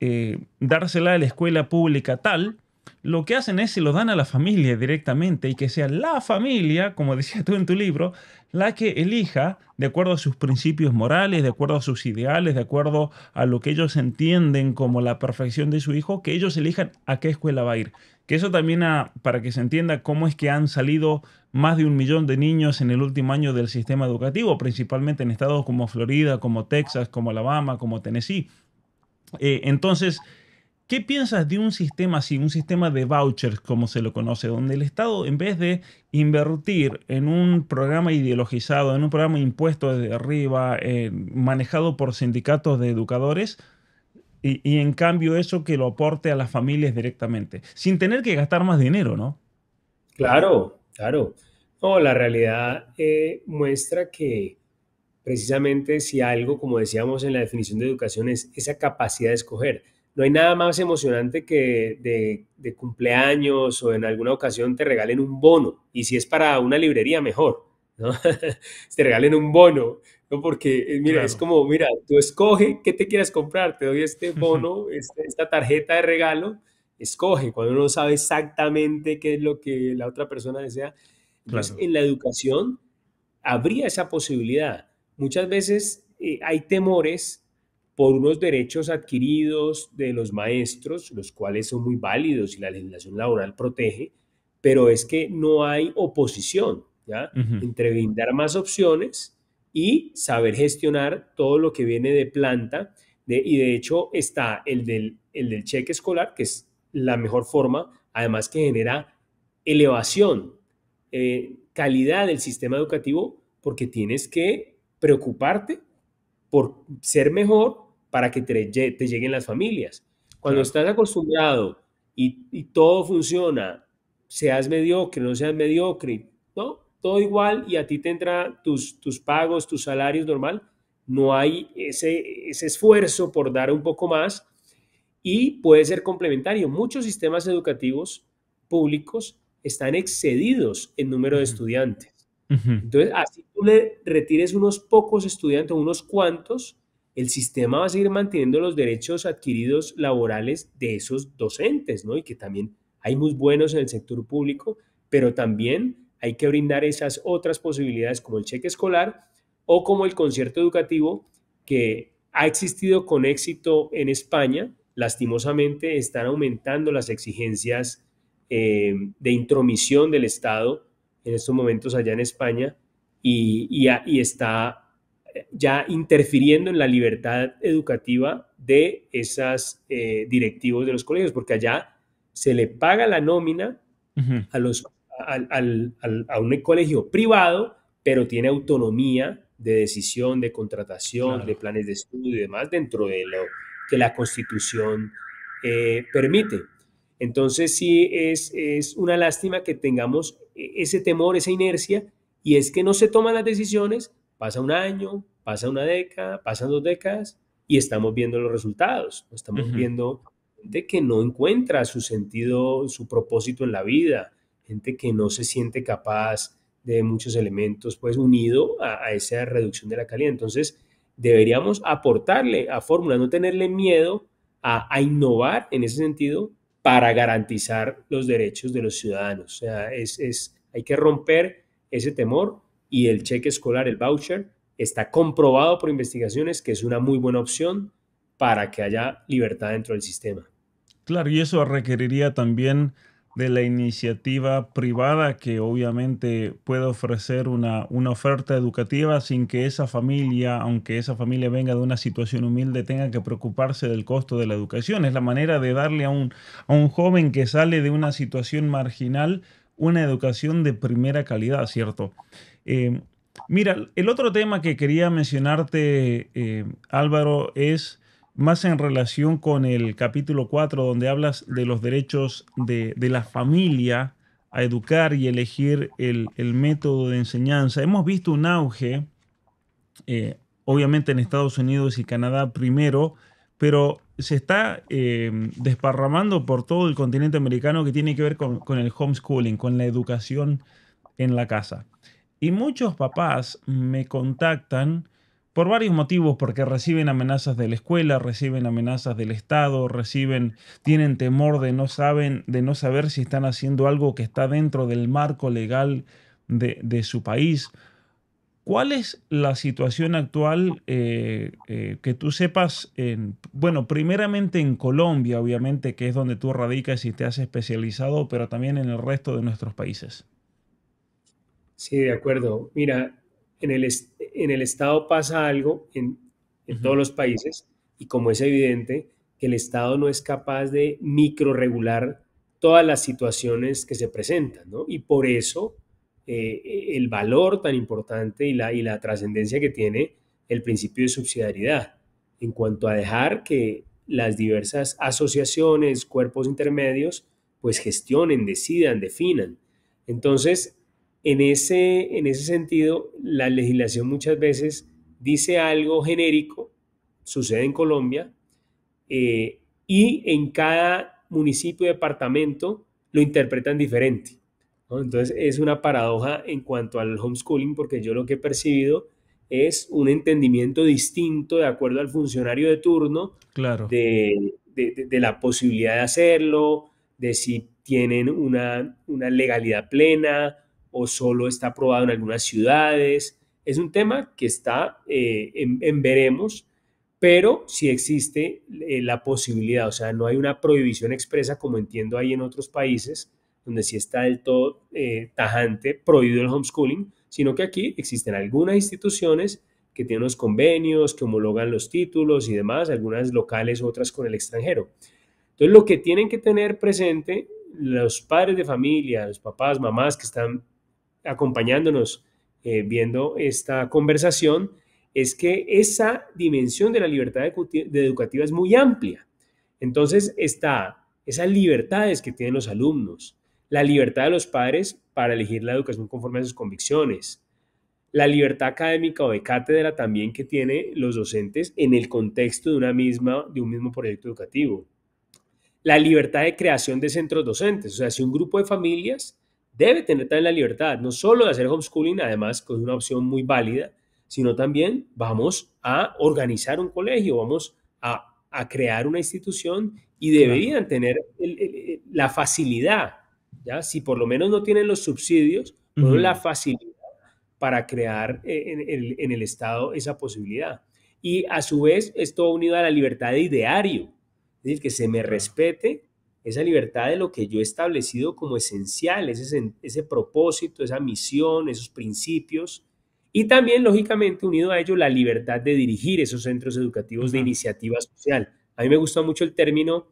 eh, dársela a la escuela pública tal, lo que hacen es se lo dan a la familia directamente y que sea la familia, como decías tú en tu libro, la que elija de acuerdo a sus principios morales, de acuerdo a sus ideales, de acuerdo a lo que ellos entienden como la perfección de su hijo, que ellos elijan a qué escuela va a ir. Que eso también, para que se entienda cómo es que han salido más de un millón de niños en el último año del sistema educativo, principalmente en estados como Florida, como Texas, como Alabama, como Tennessee. Eh, entonces, ¿Qué piensas de un sistema así, un sistema de vouchers como se lo conoce, donde el Estado en vez de invertir en un programa ideologizado, en un programa impuesto desde arriba, eh, manejado por sindicatos de educadores, y, en cambio eso que lo aporte a las familias directamente, sin tener que gastar más dinero, ¿no? Claro, claro. No, la realidad eh, muestra que precisamente si algo, como decíamos en la definición de educación, es esa capacidad de escoger no hay nada más emocionante que de, cumpleaños o en alguna ocasión te regalen un bono. Y si es para una librería, mejor, te regalen un bono, ¿no? Porque, eh, mira, es como, mira, tú escoge qué te quieras comprar, te doy este bono, este, esta, tarjeta de regalo, escoge. Cuando uno sabe exactamente qué es lo que la otra persona desea. Entonces, en la educación habría esa posibilidad. Muchas veces eh, hay temores por unos derechos adquiridos de los maestros, los cuales son muy válidos y la legislación laboral protege, pero es que no hay oposición ¿ya? entre brindar más opciones y saber gestionar todo lo que viene de planta. De, y de hecho está el del, el del cheque escolar, que es la mejor forma, además que genera elevación, eh, calidad del sistema educativo, porque tienes que preocuparte por ser mejor para que te, lleguen las familias. Cuando estás acostumbrado y, todo funciona, seas mediocre, no seas mediocre, ¿no? Todo igual y a ti te entra tus, tus pagos, tus salarios normal, no hay ese, esfuerzo por dar un poco más y puede ser complementario. Muchos sistemas educativos públicos están excedidos en número de estudiantes. Entonces, así tú le retires unos pocos estudiantes, unos cuantos, el sistema va a seguir manteniendo los derechos adquiridos laborales de esos docentes, ¿no? Y que también hay muy buenos en el sector público, pero también hay que brindar esas otras posibilidades como el cheque escolar o como el concierto educativo que ha existido con éxito en España. Lastimosamente están aumentando las exigencias eh, de intromisión del Estado en estos momentos allá en España y, y está ya interfiriendo en la libertad educativa de esos eh, directivos de los colegios, porque allá se le paga la nómina a, los, un colegio privado, pero tiene autonomía de decisión, de contratación, de planes de estudio y demás dentro de lo que la constitución eh, permite. Entonces sí es, es una lástima que tengamos eh, ese temor, esa inercia, y es que no se toman las decisiones Pasa un año, pasa una década, pasan dos décadas y estamos viendo los resultados. Estamos viendo gente que no encuentra su sentido, su propósito en la vida, gente que no se siente capaz de muchos elementos, pues unido a, esa reducción de la calidad. Entonces, deberíamos aportarle a Fórmula, no tenerle miedo a, innovar en ese sentido para garantizar los derechos de los ciudadanos. O sea, es, hay que romper ese temor y el cheque escolar, el voucher, está comprobado por investigaciones que es una muy buena opción para que haya libertad dentro del sistema. Claro, y eso requeriría también de la iniciativa privada que obviamente puede ofrecer una, una, oferta educativa sin que esa familia, aunque esa familia venga de una situación humilde, tenga que preocuparse del costo de la educación. Es la manera de darle a un, a un joven que sale de una situación marginal una educación de primera calidad, ¿cierto? Em, mira, el otro tema que quería mencionarte, em, Álvaro, es más en relación con el capítulo 4, donde hablas de los derechos de, la familia a educar y elegir el, método de enseñanza. Hemos visto un auge, eh, obviamente en Estados Unidos y Canadá primero, pero se está em, desparramando por todo el continente americano que tiene que ver con, con el homeschooling, con la educación en la casa. Y muchos papás me contactan por varios motivos, porque reciben amenazas de la escuela, reciben amenazas del Estado, reciben, tienen temor de no, de no saber si están haciendo algo que está dentro del marco legal de, su país. ¿Cuál es la situación actual eh, eh, que tú sepas? En, bueno, primeramente en Colombia, obviamente, que es donde tú radicas y te has especializado, pero también en el resto de nuestros países. Sí, de acuerdo. Mira, en el, en el Estado pasa algo en, todos los países y como es evidente que el Estado no es capaz de microregular todas las situaciones que se presentan, ¿no? Y por eso eh, e, el valor tan importante y la, y la trascendencia que tiene el principio de subsidiariedad en cuanto a dejar que las diversas asociaciones, cuerpos intermedios, pues gestionen, decidan, definan. Entonces, en ese, en ese sentido, la legislación muchas veces dice algo genérico, sucede en Colombia, eh, y en cada municipio y departamento lo interpretan diferente. Entonces es una paradoja en cuanto al homeschooling, porque yo lo que he percibido es un entendimiento distinto de acuerdo al funcionario de turno claro. de, de, la posibilidad de hacerlo, de si tienen una, una legalidad plena, o solo está aprobado en algunas ciudades. Es un tema que está eh, en, veremos, pero sí existe eh, la posibilidad, o sea, no hay una prohibición expresa como entiendo ahí en otros países, donde sí está del todo eh, tajante prohibido el homeschooling, sino que aquí existen algunas instituciones que tienen los convenios, que homologan los títulos y demás, algunas locales, otras con el extranjero. Entonces, lo que tienen que tener presente los padres de familia, los papás, mamás que están acompañándonos eh, viendo esta conversación es que esa dimensión de la libertad educativa es muy amplia. Entonces está esas libertades que tienen los alumnos, la libertad de los padres para elegir la educación conforme a sus convicciones, la libertad académica o de cátedra también que tienen los docentes en el contexto de, una misma, de un mismo proyecto educativo, la libertad de creación de centros docentes, o sea, si un grupo de familias debe tener también la libertad, no solo de hacer homeschooling, además, que es una opción muy válida, sino también vamos a organizar un colegio, vamos a, crear una institución y deberían tener la facilidad, ¿ya? si por lo menos no tienen los subsidios, la facilidad para crear eh, en, el Estado esa posibilidad. Y a su vez, esto unido a la libertad de ideario, es decir, que se me respete esa libertad de lo que yo he establecido como esencial, ese, ese propósito, esa misión, esos principios. Y también, lógicamente, unido a ello, la libertad de dirigir esos centros educativos de iniciativa social. A mí me gusta mucho el término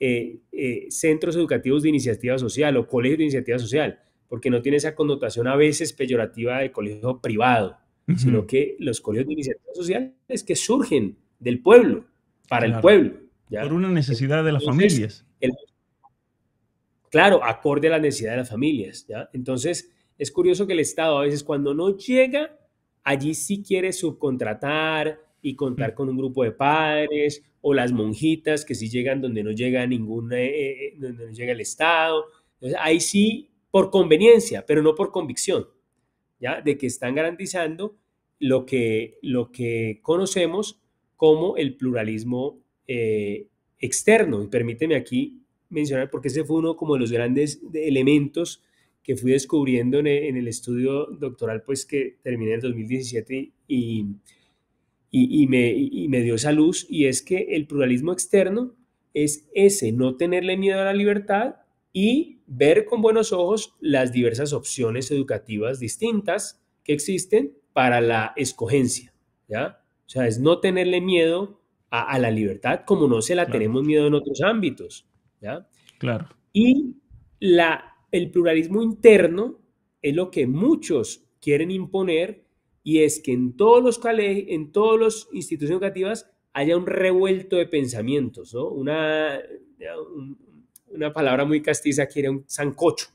eh, eh, centros educativos de iniciativa social o colegios de iniciativa social, porque no tiene esa connotación a veces peyorativa de colegio privado, sino que los colegios de iniciativa social es que surgen del pueblo, para el pueblo. Por una necesidad de las familias claro, acorde a la necesidad de las familias. ¿ya? Entonces, es curioso que el Estado a veces cuando no llega, allí sí quiere subcontratar y contar mm. con un grupo de padres o las monjitas que sí llegan donde no llega ninguna, eh, eh, donde no llega el Estado. Entonces, ahí sí por conveniencia, pero no por convicción, ¿ya? De que están garantizando lo que, lo que conocemos como el pluralismo eh, externo. Y permíteme aquí mencionar, porque ese fue uno como de los grandes elementos que fui descubriendo e, en el estudio doctoral, pues que terminé en 2017 y, y, y, me, y me dio esa luz, y es que el pluralismo externo es ese, no tenerle miedo a la libertad y ver con buenos ojos las diversas opciones educativas distintas que existen para la escogencia, ¿ya? O sea, es no tenerle miedo a, la libertad como no se la tenemos miedo en otros ámbitos. ¿ya? Claro. Y la, el pluralismo interno es lo que muchos quieren imponer y es que en todos los colegios, en todos los instituciones educativas haya un revuelto de pensamientos, ¿no? Una, una palabra muy castiza que era un sancocho,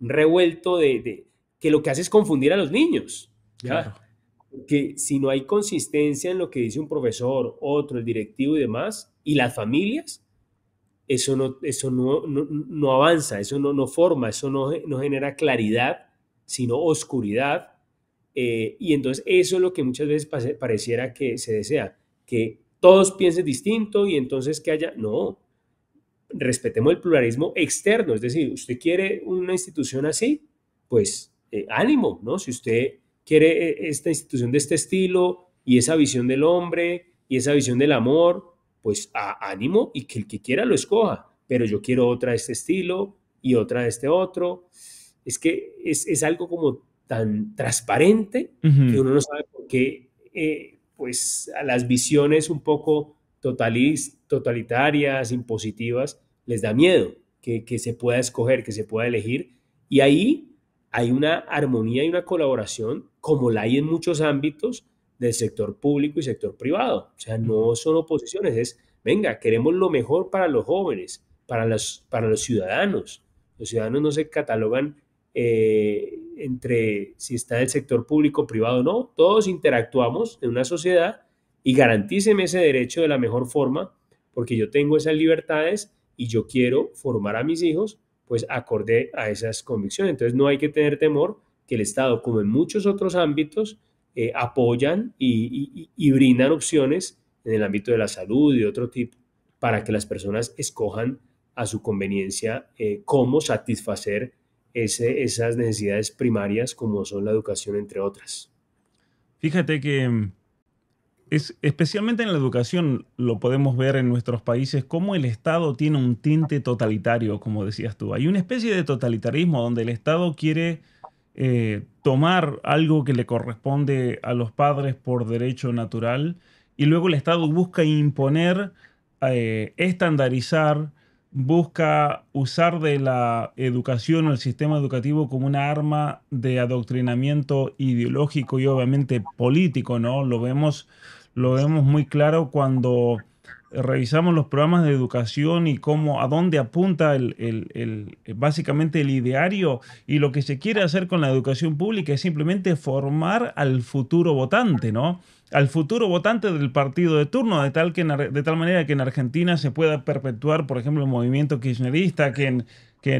un revuelto de, que lo que hace es confundir a los niños. ¿ya? que si no hay consistencia en lo que dice un profesor, otro, el directivo y demás, y las familias, eso no, eso no, no, avanza, eso no, no forma, eso no, no genera claridad, sino oscuridad. Eh, y entonces eso es lo que muchas veces pareciera que se desea, que todos piensen distinto y entonces que haya, no, respetemos el pluralismo externo, es decir, usted quiere una institución así, pues eh, ánimo, ¿no? Si usted quiere eh, esta institución de este estilo y esa visión del hombre y esa visión del amor, pues a ánimo y que el que quiera lo escoja, pero yo quiero otra de este estilo y otra de este otro. Es que es, algo como tan transparente que uno no sabe por qué, eh, pues a las visiones un poco totalitarias, impositivas, les da miedo que, que se pueda escoger, que se pueda elegir. Y ahí hay una armonía y una colaboración como la hay en muchos ámbitos del sector público y sector privado. O sea, no son oposiciones, es, venga, queremos lo mejor para los jóvenes, para los, para los ciudadanos. Los ciudadanos no se catalogan eh, entre si está del sector público o privado o no. Todos interactuamos en una sociedad y garantíceme ese derecho de la mejor forma, porque yo tengo esas libertades y yo quiero formar a mis hijos pues acorde a esas convicciones. Entonces no hay que tener temor que el Estado, como en muchos otros ámbitos, eh, apoyan y, brindan opciones en el ámbito de la salud y otro tipo para que las personas escojan a su conveniencia eh, cómo satisfacer esas necesidades primarias como son la educación, entre otras. Fíjate que mm, es, especialmente en la educación lo podemos ver en nuestros países, cómo el Estado tiene un tinte totalitario, como decías tú. Hay una especie de totalitarismo donde el Estado quiere eh, tomar algo que le corresponde a los padres por derecho natural y luego el Estado busca imponer, eh, estandarizar, busca usar de la educación o el sistema educativo como una arma de adoctrinamiento ideológico y obviamente político, ¿no? Lo vemos, lo vemos muy claro cuando revisamos los programas de educación y cómo, a dónde apunta el, básicamente el ideario y lo que se quiere hacer con la educación pública es simplemente formar al futuro votante, ¿no? al futuro votante del partido de turno, de tal, manera que en Argentina se pueda perpetuar, por ejemplo, el movimiento kirchnerista, que en, que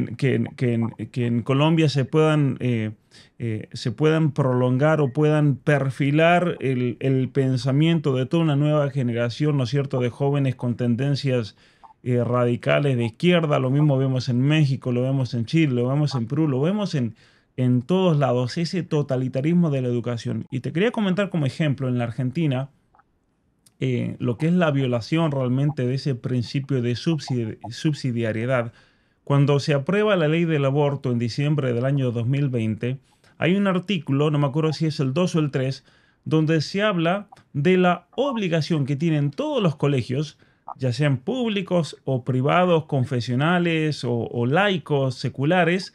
que Colombia se puedan, eh, eh, se puedan prolongar o puedan perfilar el, pensamiento de toda una nueva generación, ¿no cierto?, de jóvenes con tendencias eh, radicales de izquierda, lo mismo vemos en México, lo vemos en Chile, lo vemos en Perú, lo vemos en en todos lados, ese totalitarismo de la educación. Y te quería comentar como ejemplo, en la Argentina, eh, lo que es la violación realmente de ese principio de subsidiariedad. Cuando se aprueba la ley del aborto en diciembre del año 2020, hay un artículo, no me acuerdo si es el 2 o el 3, donde se habla de la obligación que tienen todos los colegios, ya sean públicos o privados, confesionales o laicos, seculares,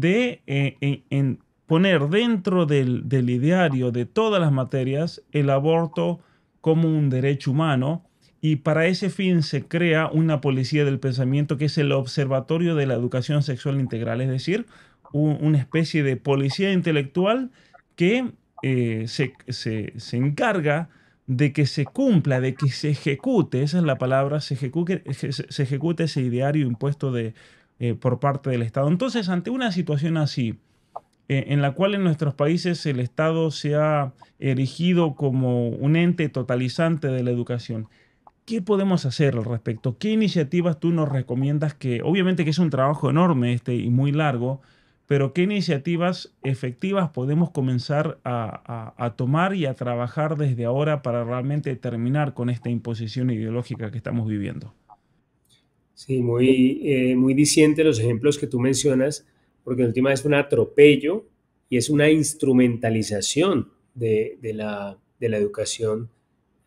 de eh, poner dentro del, ideario de todas las materias el aborto como un derecho humano y para ese fin se crea una policía del pensamiento que es el Observatorio de la Educación Sexual Integral, es decir, una especie de policía intelectual que eh, se, se encarga de que se cumpla, de que se ejecute, esa es la palabra, se ejecute, se ejecute ese ideario impuesto de eh, por parte del Estado. Entonces, ante una situación así, eh, en la cual en nuestros países el Estado se ha erigido como un ente totalizante de la educación, ¿Qué podemos hacer al respecto? ¿Qué iniciativas tú nos recomiendas que, obviamente que es un trabajo enorme este y muy largo, pero qué iniciativas efectivas podemos comenzar a, tomar y a trabajar desde ahora para realmente terminar con esta imposición ideológica que estamos viviendo? Sí, muy, eh, muy los ejemplos que tú mencionas, porque en última es un atropello y es una instrumentalización de, la, educación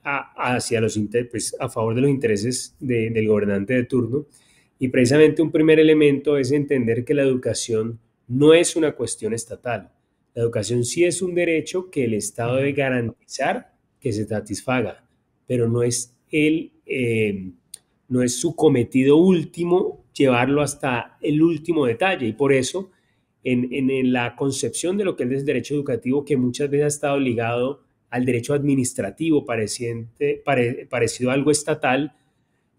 a, hacia los pues, a favor de los intereses del gobernante de turno. Y precisamente un primer elemento es entender que la educación no es una cuestión estatal. La educación sí es un derecho que el Estado debe garantizar que se satisfaga, pero no es el, eh, no es su cometido último llevarlo hasta el último detalle. Y por eso, en, la concepción de lo que es el derecho educativo, que muchas veces ha estado ligado al derecho administrativo pareciente, parecido a algo estatal,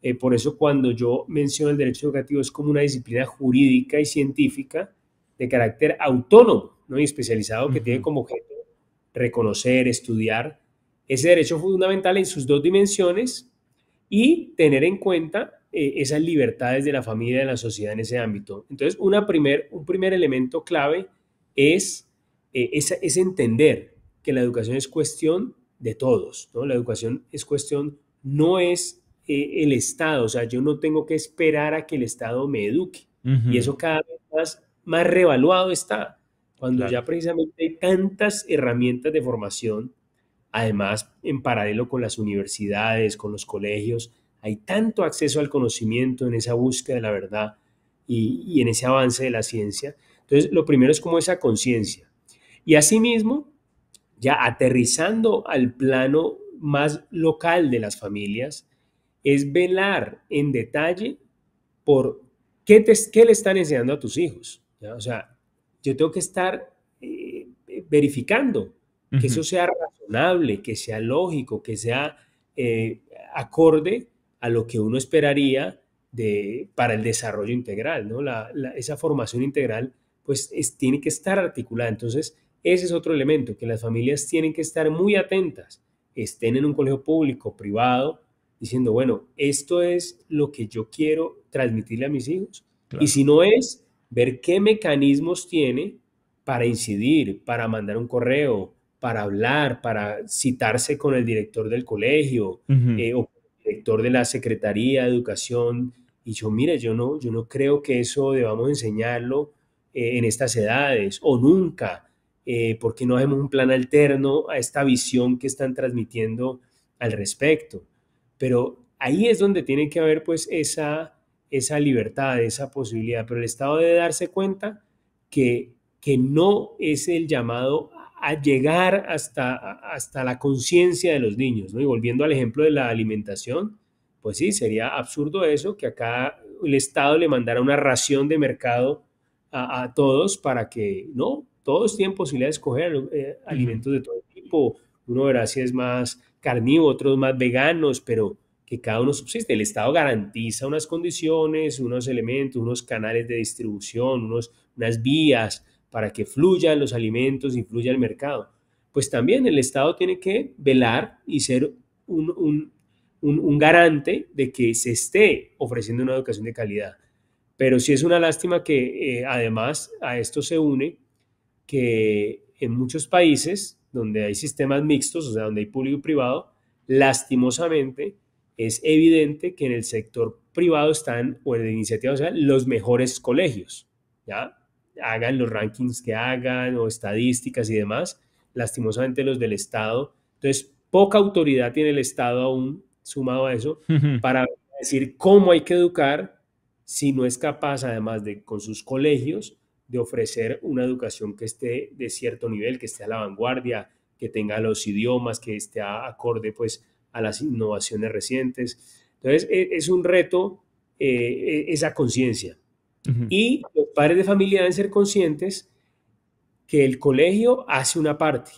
eh, por eso cuando yo menciono el derecho educativo es como una disciplina jurídica y científica de carácter autónomo ¿no? y especializado que tiene como objeto reconocer, estudiar ese derecho fundamental en sus dos dimensiones y tener en cuenta eh, esas libertades de la familia, de la sociedad en ese ámbito. Entonces, una primer, un primer elemento clave es, eh, es, entender que la educación es cuestión de todos, ¿no? La educación es cuestión, no es eh, el Estado, o sea, yo no tengo que esperar a que el Estado me eduque. Y eso cada vez más, más revaluado está, cuando ya precisamente hay tantas herramientas de formación Además, en paralelo con las universidades, con los colegios, hay tanto acceso al conocimiento en esa búsqueda de la verdad y, en ese avance de la ciencia. Entonces, lo primero es como esa conciencia. Y asimismo, ya aterrizando al plano más local de las familias, es velar en detalle por qué, te, qué le están enseñando a tus hijos. O sea, yo tengo que estar eh, verificando que eso sea razonable, que sea lógico, que sea eh, acorde a lo que uno esperaría de, para el desarrollo integral, ¿no? La, esa formación integral, pues, tiene que estar articulada. Entonces, ese es otro elemento, que las familias tienen que estar muy atentas, estén en un colegio público, privado, diciendo, bueno, esto es lo que yo quiero transmitirle a mis hijos. Y si no es, ver qué mecanismos tiene para incidir, para mandar un correo, para hablar, para citarse con el director del colegio eh, o el director de la Secretaría de Educación. Y yo, mire, yo no, yo no creo que eso debamos enseñarlo eh, en estas edades o nunca, eh, porque no hacemos un plan alterno a esta visión que están transmitiendo al respecto. Pero ahí es donde tiene que haber pues esa, esa libertad, esa posibilidad. Pero el Estado debe darse cuenta que, que no es el llamado a llegar hasta, hasta la conciencia de los niños. Y volviendo al ejemplo de la alimentación, pues sí, sería absurdo eso, que acá el Estado le mandara una ración de mercado a, todos para que, no, todos tienen posibilidad de escoger eh, alimentos de todo tipo. Uno verá si es más carnívoro, otros más veganos, pero que cada uno subsiste. El Estado garantiza unas condiciones, unos elementos, unos canales de distribución, unos, unas vías, para que fluyan los alimentos y fluya el mercado. Pues también el Estado tiene que velar y ser un, garante de que se esté ofreciendo una educación de calidad. Pero sí es una lástima que eh, además a esto se une que en muchos países donde hay sistemas mixtos, o sea, donde hay público y privado, lastimosamente es evidente que en el sector privado están, o en la iniciativa o sea, los mejores colegios, ¿ya? hagan los rankings que hagan o estadísticas y demás, lastimosamente los del Estado. Entonces, poca autoridad tiene el Estado aún sumado a eso para decir cómo hay que educar si no es capaz, además de con sus colegios, de ofrecer una educación que esté de cierto nivel, que esté a la vanguardia, que tenga los idiomas, que esté acorde pues a las innovaciones recientes. Entonces, e, es, un reto eh, e, esa conciencia. Y los padres de familia deben ser conscientes que el colegio hace una parte,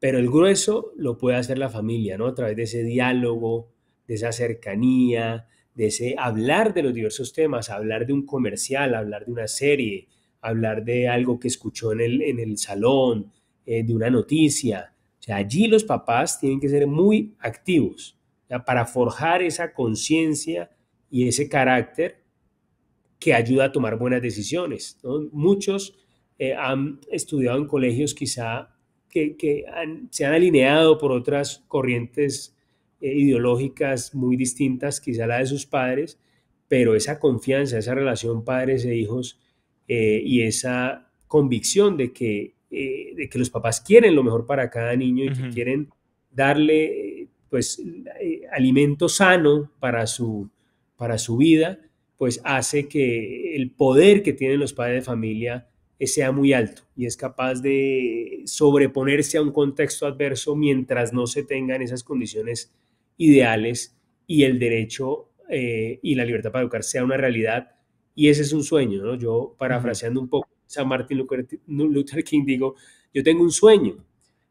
pero el grueso lo puede hacer la familia, ¿no? A través de ese diálogo, de esa cercanía, de ese hablar de los diversos temas, hablar de un comercial, hablar de una serie, hablar de algo que escuchó en el, en el salón, eh, de una noticia. O sea, allí los papás tienen que ser muy activos para forjar esa conciencia y ese carácter que ayuda a tomar buenas decisiones. Muchos eh, han estudiado en colegios quizá que, se han alineado por otras corrientes eh, ideológicas muy distintas, quizá la de sus padres, pero esa confianza, esa relación padres e hijos eh, y esa convicción de que, los papás quieren lo mejor para cada niño y que quieren darle pues alimento sano para su, para su vida, pues hace que el poder que tienen los padres de familia eh, sea muy alto y es capaz de sobreponerse a un contexto adverso mientras no se tengan esas condiciones ideales y el derecho eh, y la libertad para educar sea una realidad. Y ese es un sueño, ¿no? Yo, parafraseando un poco San Martin Luther King, digo, yo tengo un sueño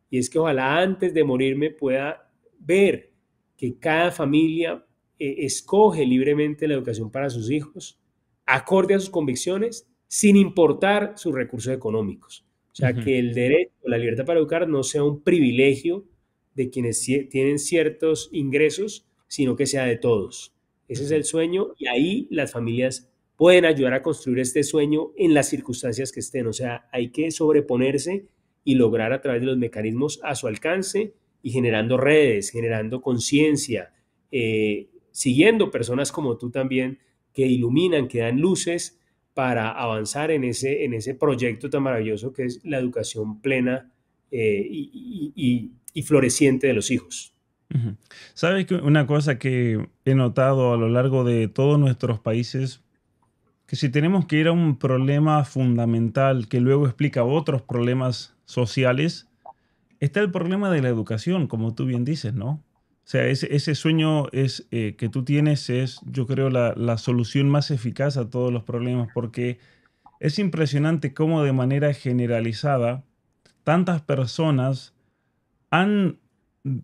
y es que ojalá antes de morirme pueda ver que cada familia eh, escoge libremente la educación para sus hijos, acorde a sus convicciones, sin importar sus recursos económicos. O sea, que el derecho, la libertad para educar no sea un privilegio de quienes tienen ciertos ingresos, sino que sea de todos. Ese es el sueño y ahí las familias pueden ayudar a construir este sueño en las circunstancias que estén. O sea, hay que sobreponerse y lograr a través de los mecanismos a su alcance y generando redes, generando conciencia, eh, siguiendo personas como tú también que iluminan, que dan luces para avanzar en ese, en ese proyecto tan maravilloso que es la educación plena eh, y, y, floreciente de los hijos. Sabes que una cosa que he notado a lo largo de todos nuestros países, que si tenemos que ir a un problema fundamental que luego explica otros problemas sociales, está el problema de la educación, como tú bien dices, ¿no? O sea, ese, sueño es, eh, que tú tienes es, yo creo, la, solución más eficaz a todos los problemas, porque es impresionante cómo de manera generalizada tantas personas han,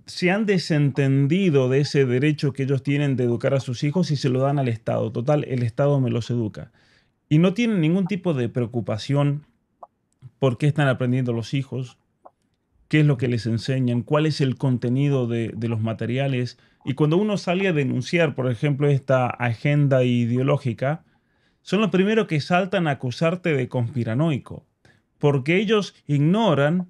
se han desentendido de ese derecho que ellos tienen de educar a sus hijos y se lo dan al Estado. Total, el Estado me los educa. Y no tienen ningún tipo de preocupación por qué están aprendiendo los hijos, qué es lo que les enseñan, cuál es el contenido de, los materiales. Y cuando uno sale a denunciar, por ejemplo, esta agenda ideológica, son los primeros que saltan a acusarte de conspiranoico, porque ellos ignoran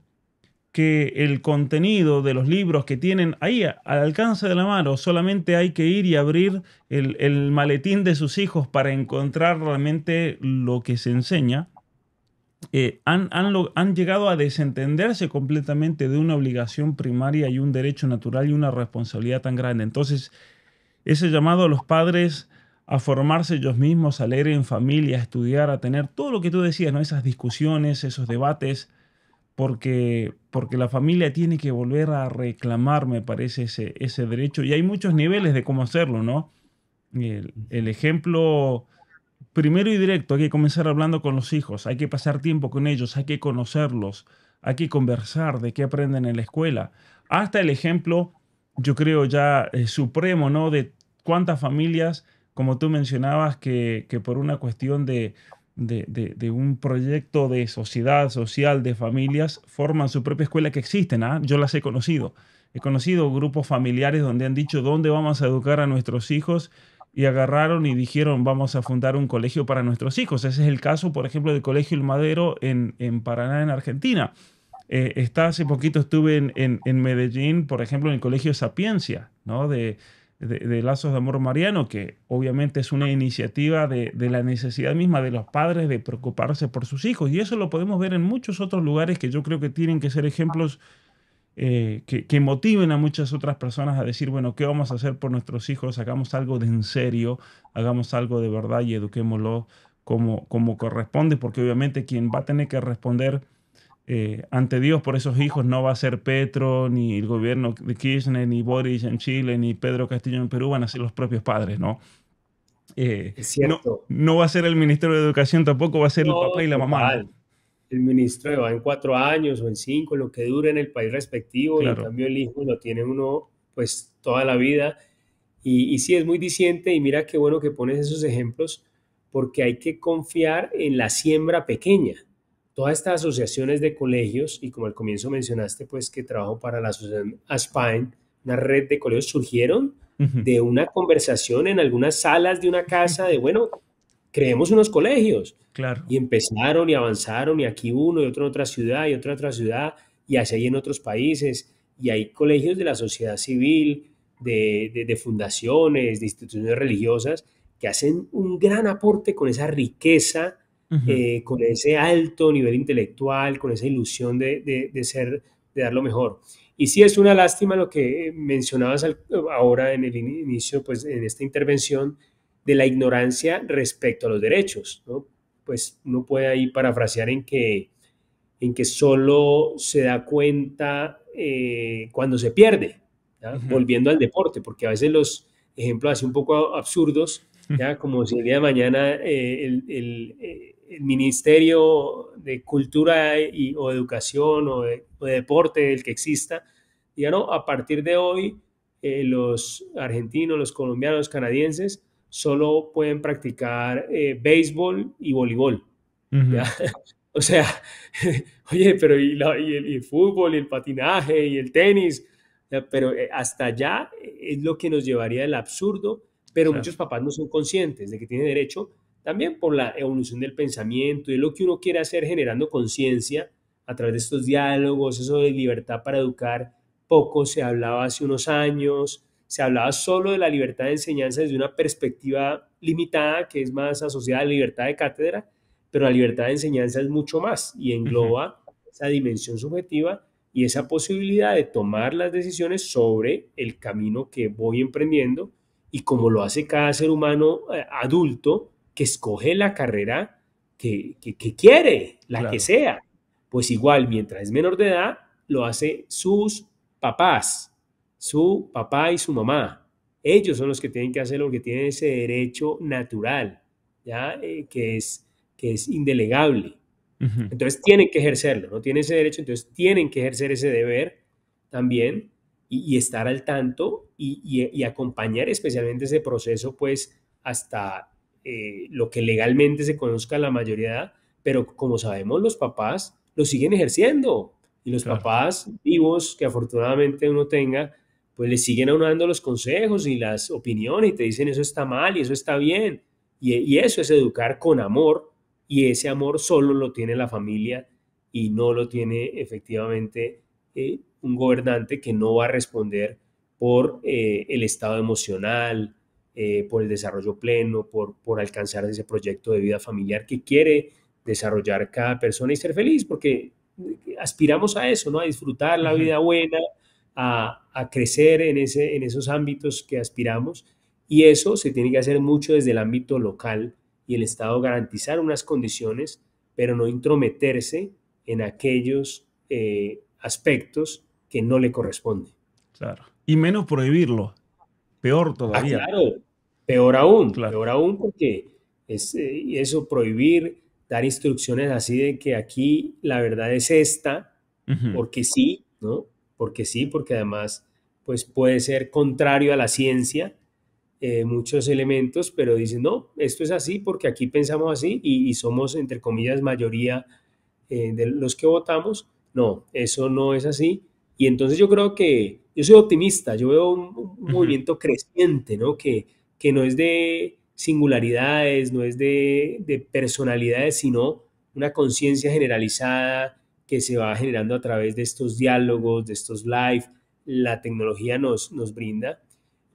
que el contenido de los libros que tienen ahí al alcance de la mano, solamente hay que ir y abrir el, el maletín de sus hijos para encontrar realmente lo que se enseña. Eh, han, han, han, llegado a desentenderse completamente de una obligación primaria y un derecho natural y una responsabilidad tan grande. Entonces, ese llamado a los padres a formarse ellos mismos, a leer en familia, a estudiar, a tener todo lo que tú decías, ¿no? esas discusiones, esos debates, porque, porque la familia tiene que volver a reclamar, me parece, ese, ese derecho. Y hay muchos niveles de cómo hacerlo, ¿no? El, el ejemplo primero y directo hay que comenzar hablando con los hijos, hay que pasar tiempo con ellos, hay que conocerlos, hay que conversar de qué aprenden en la escuela. Hasta el ejemplo, yo creo ya eh, supremo, ¿no? De cuántas familias, como tú mencionabas, que, por una cuestión de, de, un proyecto de sociedad social, de familias, forman su propia escuela que existen. ¿ah? Yo las he conocido. He conocido grupos familiares donde han dicho dónde vamos a educar a nuestros hijos y agarraron y dijeron vamos a fundar un colegio para nuestros hijos. Ese es el caso, por ejemplo, del Colegio El Madero en, Paraná, en Argentina. Eh, está, hace poquito estuve en, Medellín, por ejemplo, en el Colegio Sapiencia, ¿no? De, Lazos de Amor Mariano, que obviamente es una iniciativa de, de, la necesidad misma de los padres de preocuparse por sus hijos. Y eso lo podemos ver en muchos otros lugares que yo creo que tienen que ser ejemplos eh, que, motiven a muchas otras personas a decir, bueno, ¿qué vamos a hacer por nuestros hijos? Hagamos algo de en serio, hagamos algo de verdad y eduquémoslo como, como corresponde, porque obviamente quien va a tener que responder eh, ante Dios por esos hijos no va a ser Petro, ni el gobierno de Kirchner, ni Boris en Chile, ni Pedro Castillo en Perú, van a ser los propios padres, ¿no? Eh, no, va a ser el Ministerio de Educación tampoco, va a ser el papá y la mamá el ministro va en cuatro años o en cinco, lo que dure en el país respectivo, y en cambio el hijo lo tiene uno pues toda la vida. Y, sí, es muy disidente. y mira qué bueno que pones esos ejemplos porque hay que confiar en la siembra pequeña. Todas estas asociaciones de colegios, y como al comienzo mencionaste, pues que trabajo para la asociación ASPINE, una red de colegios surgieron de una conversación en algunas salas de una casa de, bueno, creemos unos colegios. Claro. Y empezaron y avanzaron, y aquí uno, y otro en otra ciudad, y otra otra ciudad, y así hay en otros países, y hay colegios de la sociedad civil, de, fundaciones, de instituciones religiosas, que hacen un gran aporte con esa riqueza, eh, con ese alto nivel intelectual, con esa ilusión de, ser, de dar lo mejor. Y sí es una lástima lo que mencionabas ahora en el inicio, pues en esta intervención, de la ignorancia respecto a los derechos. ¿no? Pues uno puede ahí parafrasear en que, en que solo se da cuenta eh, cuando se pierde, volviendo al deporte, porque a veces los ejemplos así un poco absurdos, ¿ya? como si el día de mañana eh, eh, el, Ministerio de Cultura o Educación o de, Deporte, el que exista, diga, no, a partir de hoy los argentinos, los colombianos, los canadienses, solo pueden practicar eh, béisbol y voleibol. o sea, oye, pero y, el, fútbol, el patinaje, y el tenis, pero eh, hasta allá eh, es lo que nos llevaría al absurdo, pero muchos papás no son conscientes de que tienen derecho también por la evolución del pensamiento y lo que uno quiere hacer generando conciencia a través de estos diálogos, eso de libertad para educar, poco se hablaba hace unos años, se hablaba solo de la libertad de enseñanza desde una perspectiva limitada, que es más asociada a la libertad de cátedra, pero la libertad de enseñanza es mucho más y engloba esa dimensión subjetiva y esa posibilidad de tomar las decisiones sobre el camino que voy emprendiendo y como lo hace cada ser humano eh, adulto que escoge la carrera que, quiere, la que sea. Pues igual, mientras es menor de edad, lo hace sus papás, su papá y su mamá. Ellos son los que tienen que hacer lo que tienen ese derecho natural, ¿ya? Eh, que, es, que es indelegable. Entonces tienen que ejercerlo, no tienen ese derecho, entonces tienen que ejercer ese deber también y, estar al tanto y, acompañar especialmente ese proceso, pues, hasta eh, lo que legalmente se conozca la mayoría pero como sabemos, los papás lo siguen ejerciendo y los papás vivos que afortunadamente uno tenga, pues le siguen a uno dando los consejos y las opiniones y te dicen eso está mal y eso está bien. Y, eso es educar con amor y ese amor solo lo tiene la familia y no lo tiene efectivamente eh, un gobernante que no va a responder por eh, el estado emocional, eh, por el desarrollo pleno, por, por alcanzar ese proyecto de vida familiar que quiere desarrollar cada persona y ser feliz, porque aspiramos a eso, ¿no? A disfrutar la vida buena, a, crecer en, ese, en esos ámbitos que aspiramos. Y eso se tiene que hacer mucho desde el ámbito local y el Estado garantizar unas condiciones, pero no intrometerse en aquellos eh, aspectos que no le corresponden. Claro. Y menos prohibirlo. Peor ah, todavía. claro. Peor aún. Peor aún porque eh, eso prohibir, dar instrucciones así de que aquí la verdad es esta, porque sí, ¿no? porque sí, porque además pues puede ser contrario a la ciencia eh, muchos elementos, pero dicen, no, esto es así porque aquí pensamos así y, somos, entre comillas, mayoría eh, de los que votamos. No, eso no es así. Y entonces yo creo que, yo soy optimista, yo veo un, movimiento creciente, ¿no? Que, que no es de singularidades, no es de, de personalidades, sino una conciencia generalizada que se va generando a través de estos diálogos, de estos live, la tecnología nos, nos brinda.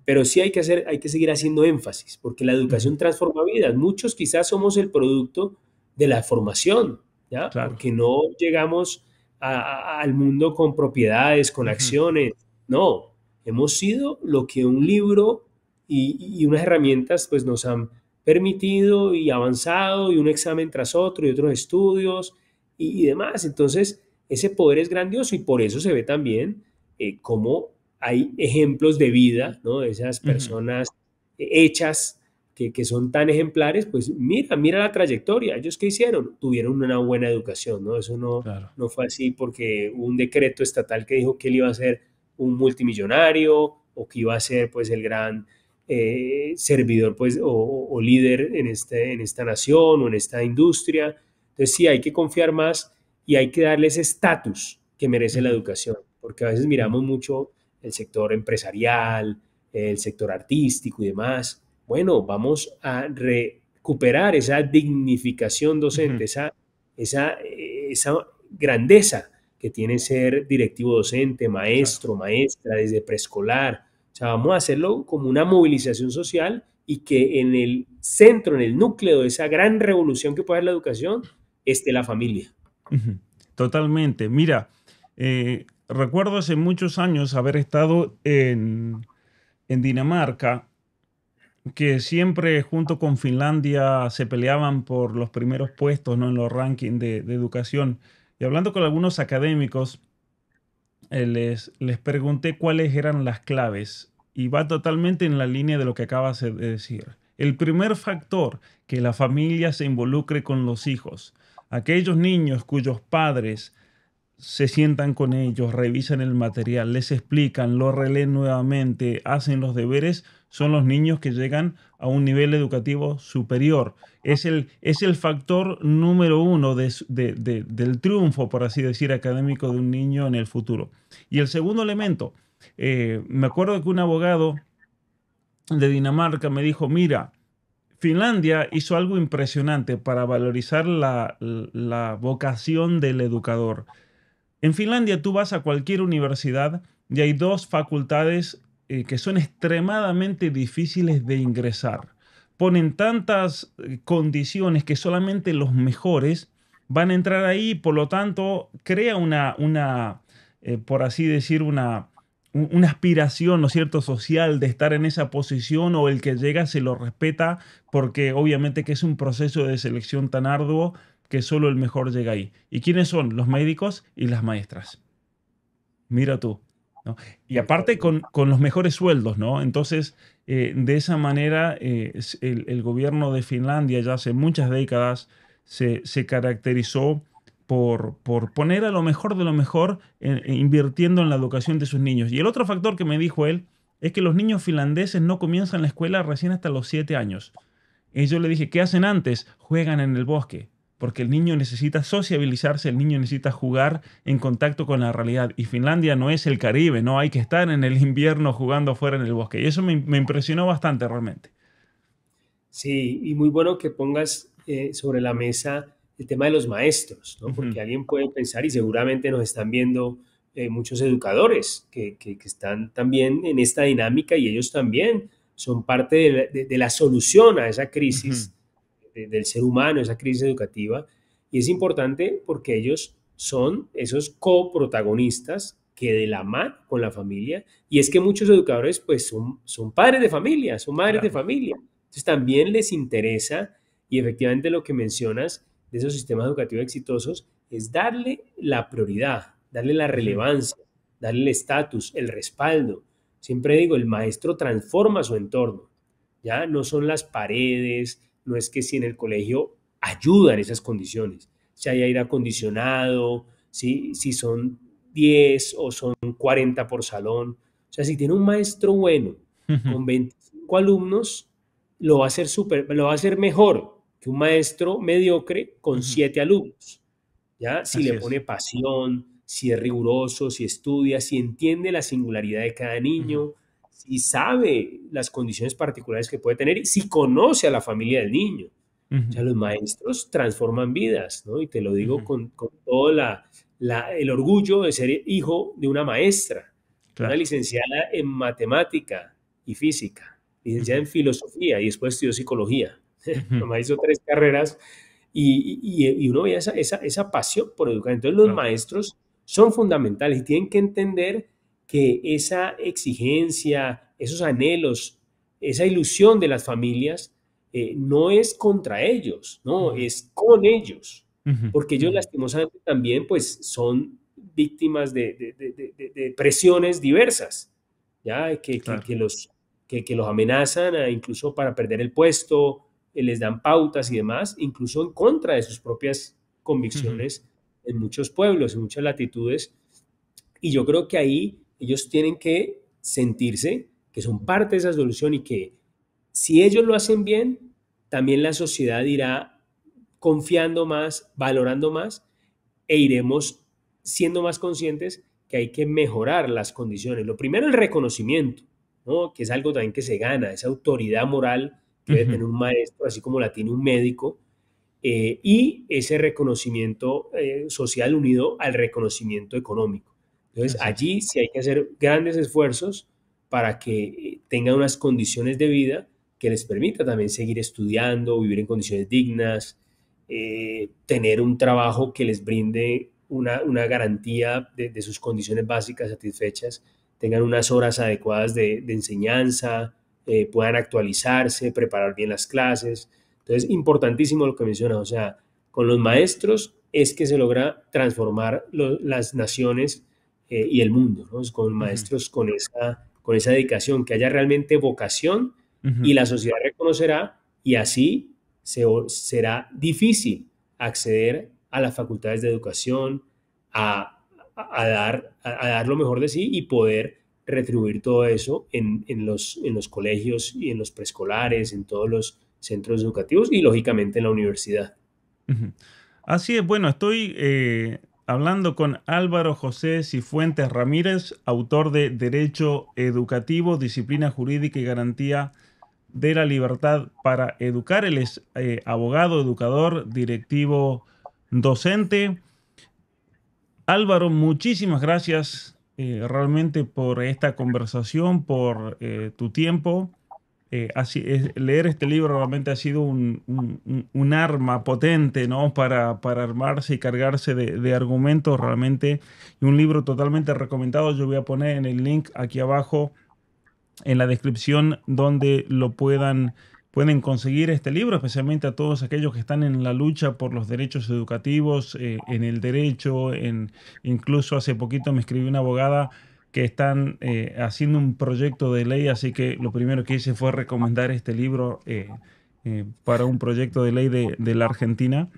Pero sí hay que, hacer, hay que seguir haciendo énfasis, porque la educación transforma vidas. Muchos quizás somos el producto de la formación, ¿ya? Claro. Porque no llegamos al mundo con propiedades, con acciones. No, hemos sido lo que un libro y, unas herramientas pues nos han permitido y avanzado y un examen tras otro y otros estudios y, demás. Entonces, ese poder es grandioso y por eso se ve también como eh, cómo hay ejemplos de vida, ¿no? Esas personas eh, hechas que, son tan ejemplares, pues mira, mira la trayectoria. Ellos que hicieron, tuvieron una buena educación, ¿no? Eso no, no fue así porque un decreto estatal que dijo que él iba a ser un multimillonario o que iba a ser pues el gran eh, servidor pues o, líder en, este, en esta nación o en esta industria. Entonces sí hay que confiar más y hay que darle ese estatus que merece la educación, porque a veces miramos mucho el sector empresarial, el sector artístico y demás. Bueno, vamos a recuperar esa dignificación docente, esa, esa, grandeza que tiene ser directivo docente, maestro, maestra, desde preescolar. O sea, vamos a hacerlo como una movilización social y que en el centro, en el núcleo de esa gran revolución que puede ser la educación, es de la familia. Totalmente. Mira, eh, recuerdo hace muchos años haber estado en, Dinamarca que siempre junto con Finlandia se peleaban por los primeros puestos ¿no? en los rankings de, educación. Y hablando con algunos académicos, eh, les, les pregunté cuáles eran las claves. Y va totalmente en la línea de lo que acabas de decir. El primer factor, que la familia se involucre con los hijos. Aquellos niños cuyos padres se sientan con ellos, revisan el material, les explican, lo releen nuevamente, hacen los deberes, son los niños que llegan a un nivel educativo superior. Es el, es el factor número uno del triunfo, por así decir, académico de un niño en el futuro. Y el segundo elemento, eh, me acuerdo que un abogado de Dinamarca me dijo, mira, Finlandia hizo algo impresionante para valorizar la, vocación del educador. En Finlandia tú vas a cualquier universidad y hay dos facultades eh, que son extremadamente difíciles de ingresar. Ponen tantas eh, condiciones que solamente los mejores van a entrar ahí, por lo tanto crea una, eh, por así decir, una, una aspiración, ¿no cierto?, social de estar en esa posición o el que llega se lo respeta porque obviamente que es un proceso de selección tan arduo que solo el mejor llega ahí. ¿Y quiénes son? Los médicos y las maestras. Mira tú. Y aparte con, con, los mejores sueldos, ¿no? Entonces, eh, de esa manera, eh, el, gobierno de Finlandia ya hace muchas décadas se, se caracterizó por, poner a lo mejor de lo mejor eh, eh, invirtiendo en la educación de sus niños. Y el otro factor que me dijo él es que los niños finlandeses no comienzan la escuela recién hasta los siete años. Y yo le dije, ¿qué hacen antes? Juegan en el bosque, porque el niño necesita sociabilizarse, el niño necesita jugar en contacto con la realidad. Y Finlandia no es el Caribe, no hay que estar en el invierno jugando afuera en el bosque. Y eso me, impresionó bastante realmente. Sí, y muy bueno que pongas eh, sobre la mesa el tema de los maestros, ¿no? Porque alguien puede pensar, y seguramente nos están viendo eh, muchos educadores que, que, están también en esta dinámica y ellos también son parte de la, solución a esa crisis del ser humano, esa crisis educativa. Y es importante porque ellos son esos coprotagonistas que de la mano con la familia, y es que muchos educadores pues son, son padres de familia, son madres de familia. Entonces también les interesa, y efectivamente lo que mencionas, de esos sistemas educativos exitosos es darle la prioridad, darle la relevancia, darle el estatus, el respaldo. Siempre digo, el maestro transforma su entorno. Ya no son las paredes, no es que si en el colegio ayudan esas condiciones, si hay aire acondicionado, si, si son 10 o son 40 por salón. O sea, si tiene un maestro bueno con 25 alumnos, lo va a hacer lo va a hacer mejor un maestro mediocre con siete alumnos. ¿ya? Si le pone pasión, si es riguroso, si estudia, si entiende la singularidad de cada niño, si sabe las condiciones particulares que puede tener y si conoce a la familia del niño. los maestros transforman vidas, ¿no? Y te lo digo con, todo el orgullo de ser hijo de una maestra, una licenciada en matemática y física, licenciada en filosofía y después estudió psicología. Mi hizo tres carreras y, y, uno veía esa, esa, esa, pasión por educar. Entonces los maestros son fundamentales y tienen que entender que esa exigencia, esos anhelos, esa ilusión de las familias eh, no es contra ellos, no, es con ellos, porque ellos lastimosamente también pues son víctimas de, de, de, presiones diversas, ¿ya? Que, que, los, que, que, los amenazan ah, incluso para perder el puesto, les dan pautas y demás, incluso en contra de sus propias convicciones en muchos pueblos, en muchas latitudes. Y yo creo que ahí ellos tienen que sentirse que son parte de esa solución y que si ellos lo hacen bien, también la sociedad irá confiando más, valorando más e iremos siendo más conscientes que hay que mejorar las condiciones. Lo primero, el reconocimiento, ¿no? que es algo también que se gana, esa autoridad moral que debe tener un maestro, así como la tiene un médico, eh, y ese reconocimiento eh, social unido al reconocimiento económico. Entonces, allí sí hay que hacer grandes esfuerzos para que eh, tengan unas condiciones de vida que les permita también seguir estudiando, vivir en condiciones dignas, tener un trabajo que les brinde una, una garantía de, sus condiciones básicas satisfechas, tengan unas horas adecuadas de, de enseñanza, eh, puedan actualizarse, preparar bien las clases. Entonces, importantísimo lo que mencionas, o sea, con los maestros es que se logra transformar las naciones eh, y el mundo, ¿no? con maestros con, esa, con esa dedicación, que haya realmente vocación y la sociedad reconocerá y así será difícil acceder a las facultades de educación, a, dar, a, dar lo mejor de sí y poder retribuir todo eso en, en, los, en los colegios y en los preescolares, en todos los centros educativos y lógicamente en la universidad. Así es, bueno, estoy eh, hablando con Álvaro José Cifuentes Ramírez, autor de Derecho Educativo, Disciplina Jurídica y Garantía de la Libertad para Educar. Él es eh, abogado, educador, directivo, docente. Álvaro, muchísimas gracias eh, realmente por esta conversación, por eh, tu tiempo. Eh, así es, leer este libro realmente ha sido un, arma potente ¿no? para, para armarse y cargarse de, de, argumentos realmente. Y un libro totalmente recomendado. Yo voy a poner en el link aquí abajo en la descripción donde lo puedan pueden conseguir este libro, especialmente a todos aquellos que están en la lucha por los derechos educativos, eh, en el derecho, en, incluso hace poquito me escribió una abogada que están eh, haciendo un proyecto de ley, así que lo primero que hice fue recomendar este libro eh, para un proyecto de ley de la Argentina.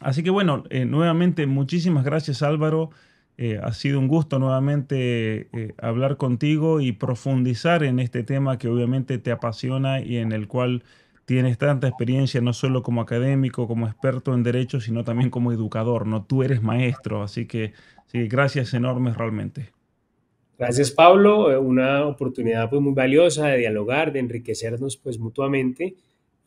Así que bueno, nuevamente muchísimas gracias Álvaro. Eh, ha sido un gusto nuevamente eh, hablar contigo y profundizar en este tema que obviamente te apasiona y en el cual tienes tanta experiencia, no solo como académico, como experto en derecho, sino también como educador, ¿no? Tú eres maestro, así que gracias enormes realmente. Gracias, Pablo. Eh, una oportunidad pues, muy valiosa de dialogar, de enriquecernos pues, mutuamente.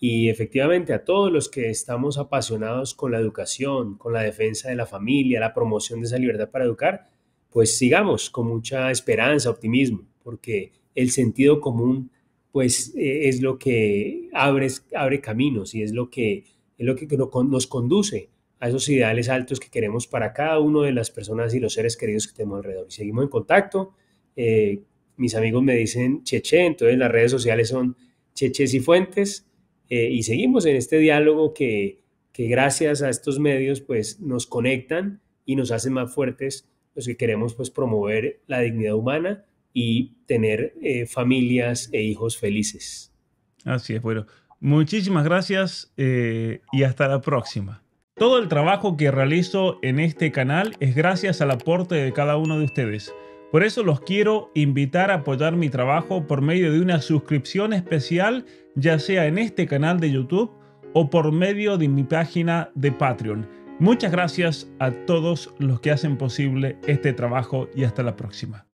Y efectivamente a todos los que estamos apasionados con la educación, con la defensa de la familia, la promoción de esa libertad para educar, pues sigamos con mucha esperanza, optimismo, porque el sentido común pues e, es lo que abre, abre caminos y es lo que, es lo que nos conduce a esos ideales altos que queremos para cada uno de las personas y los seres queridos que tenemos alrededor. Y seguimos en contacto. Eh, mis amigos me dicen Cheche, entonces las redes sociales son Cheches y Fuentes. Eh, y seguimos en este diálogo que, gracias a estos medios pues nos conectan y nos hacen más fuertes los que queremos pues promover la dignidad humana y tener eh, familias e hijos felices. Así es, bueno. Muchísimas gracias eh, y hasta la próxima. Todo el trabajo que realizo en este canal es gracias al aporte de cada uno de ustedes. Por eso los quiero invitar a apoyar mi trabajo por medio de una suscripción especial ya sea en este canal de YouTube o por medio de mi página de Patreon. Muchas gracias a todos los que hacen posible este trabajo y hasta la próxima.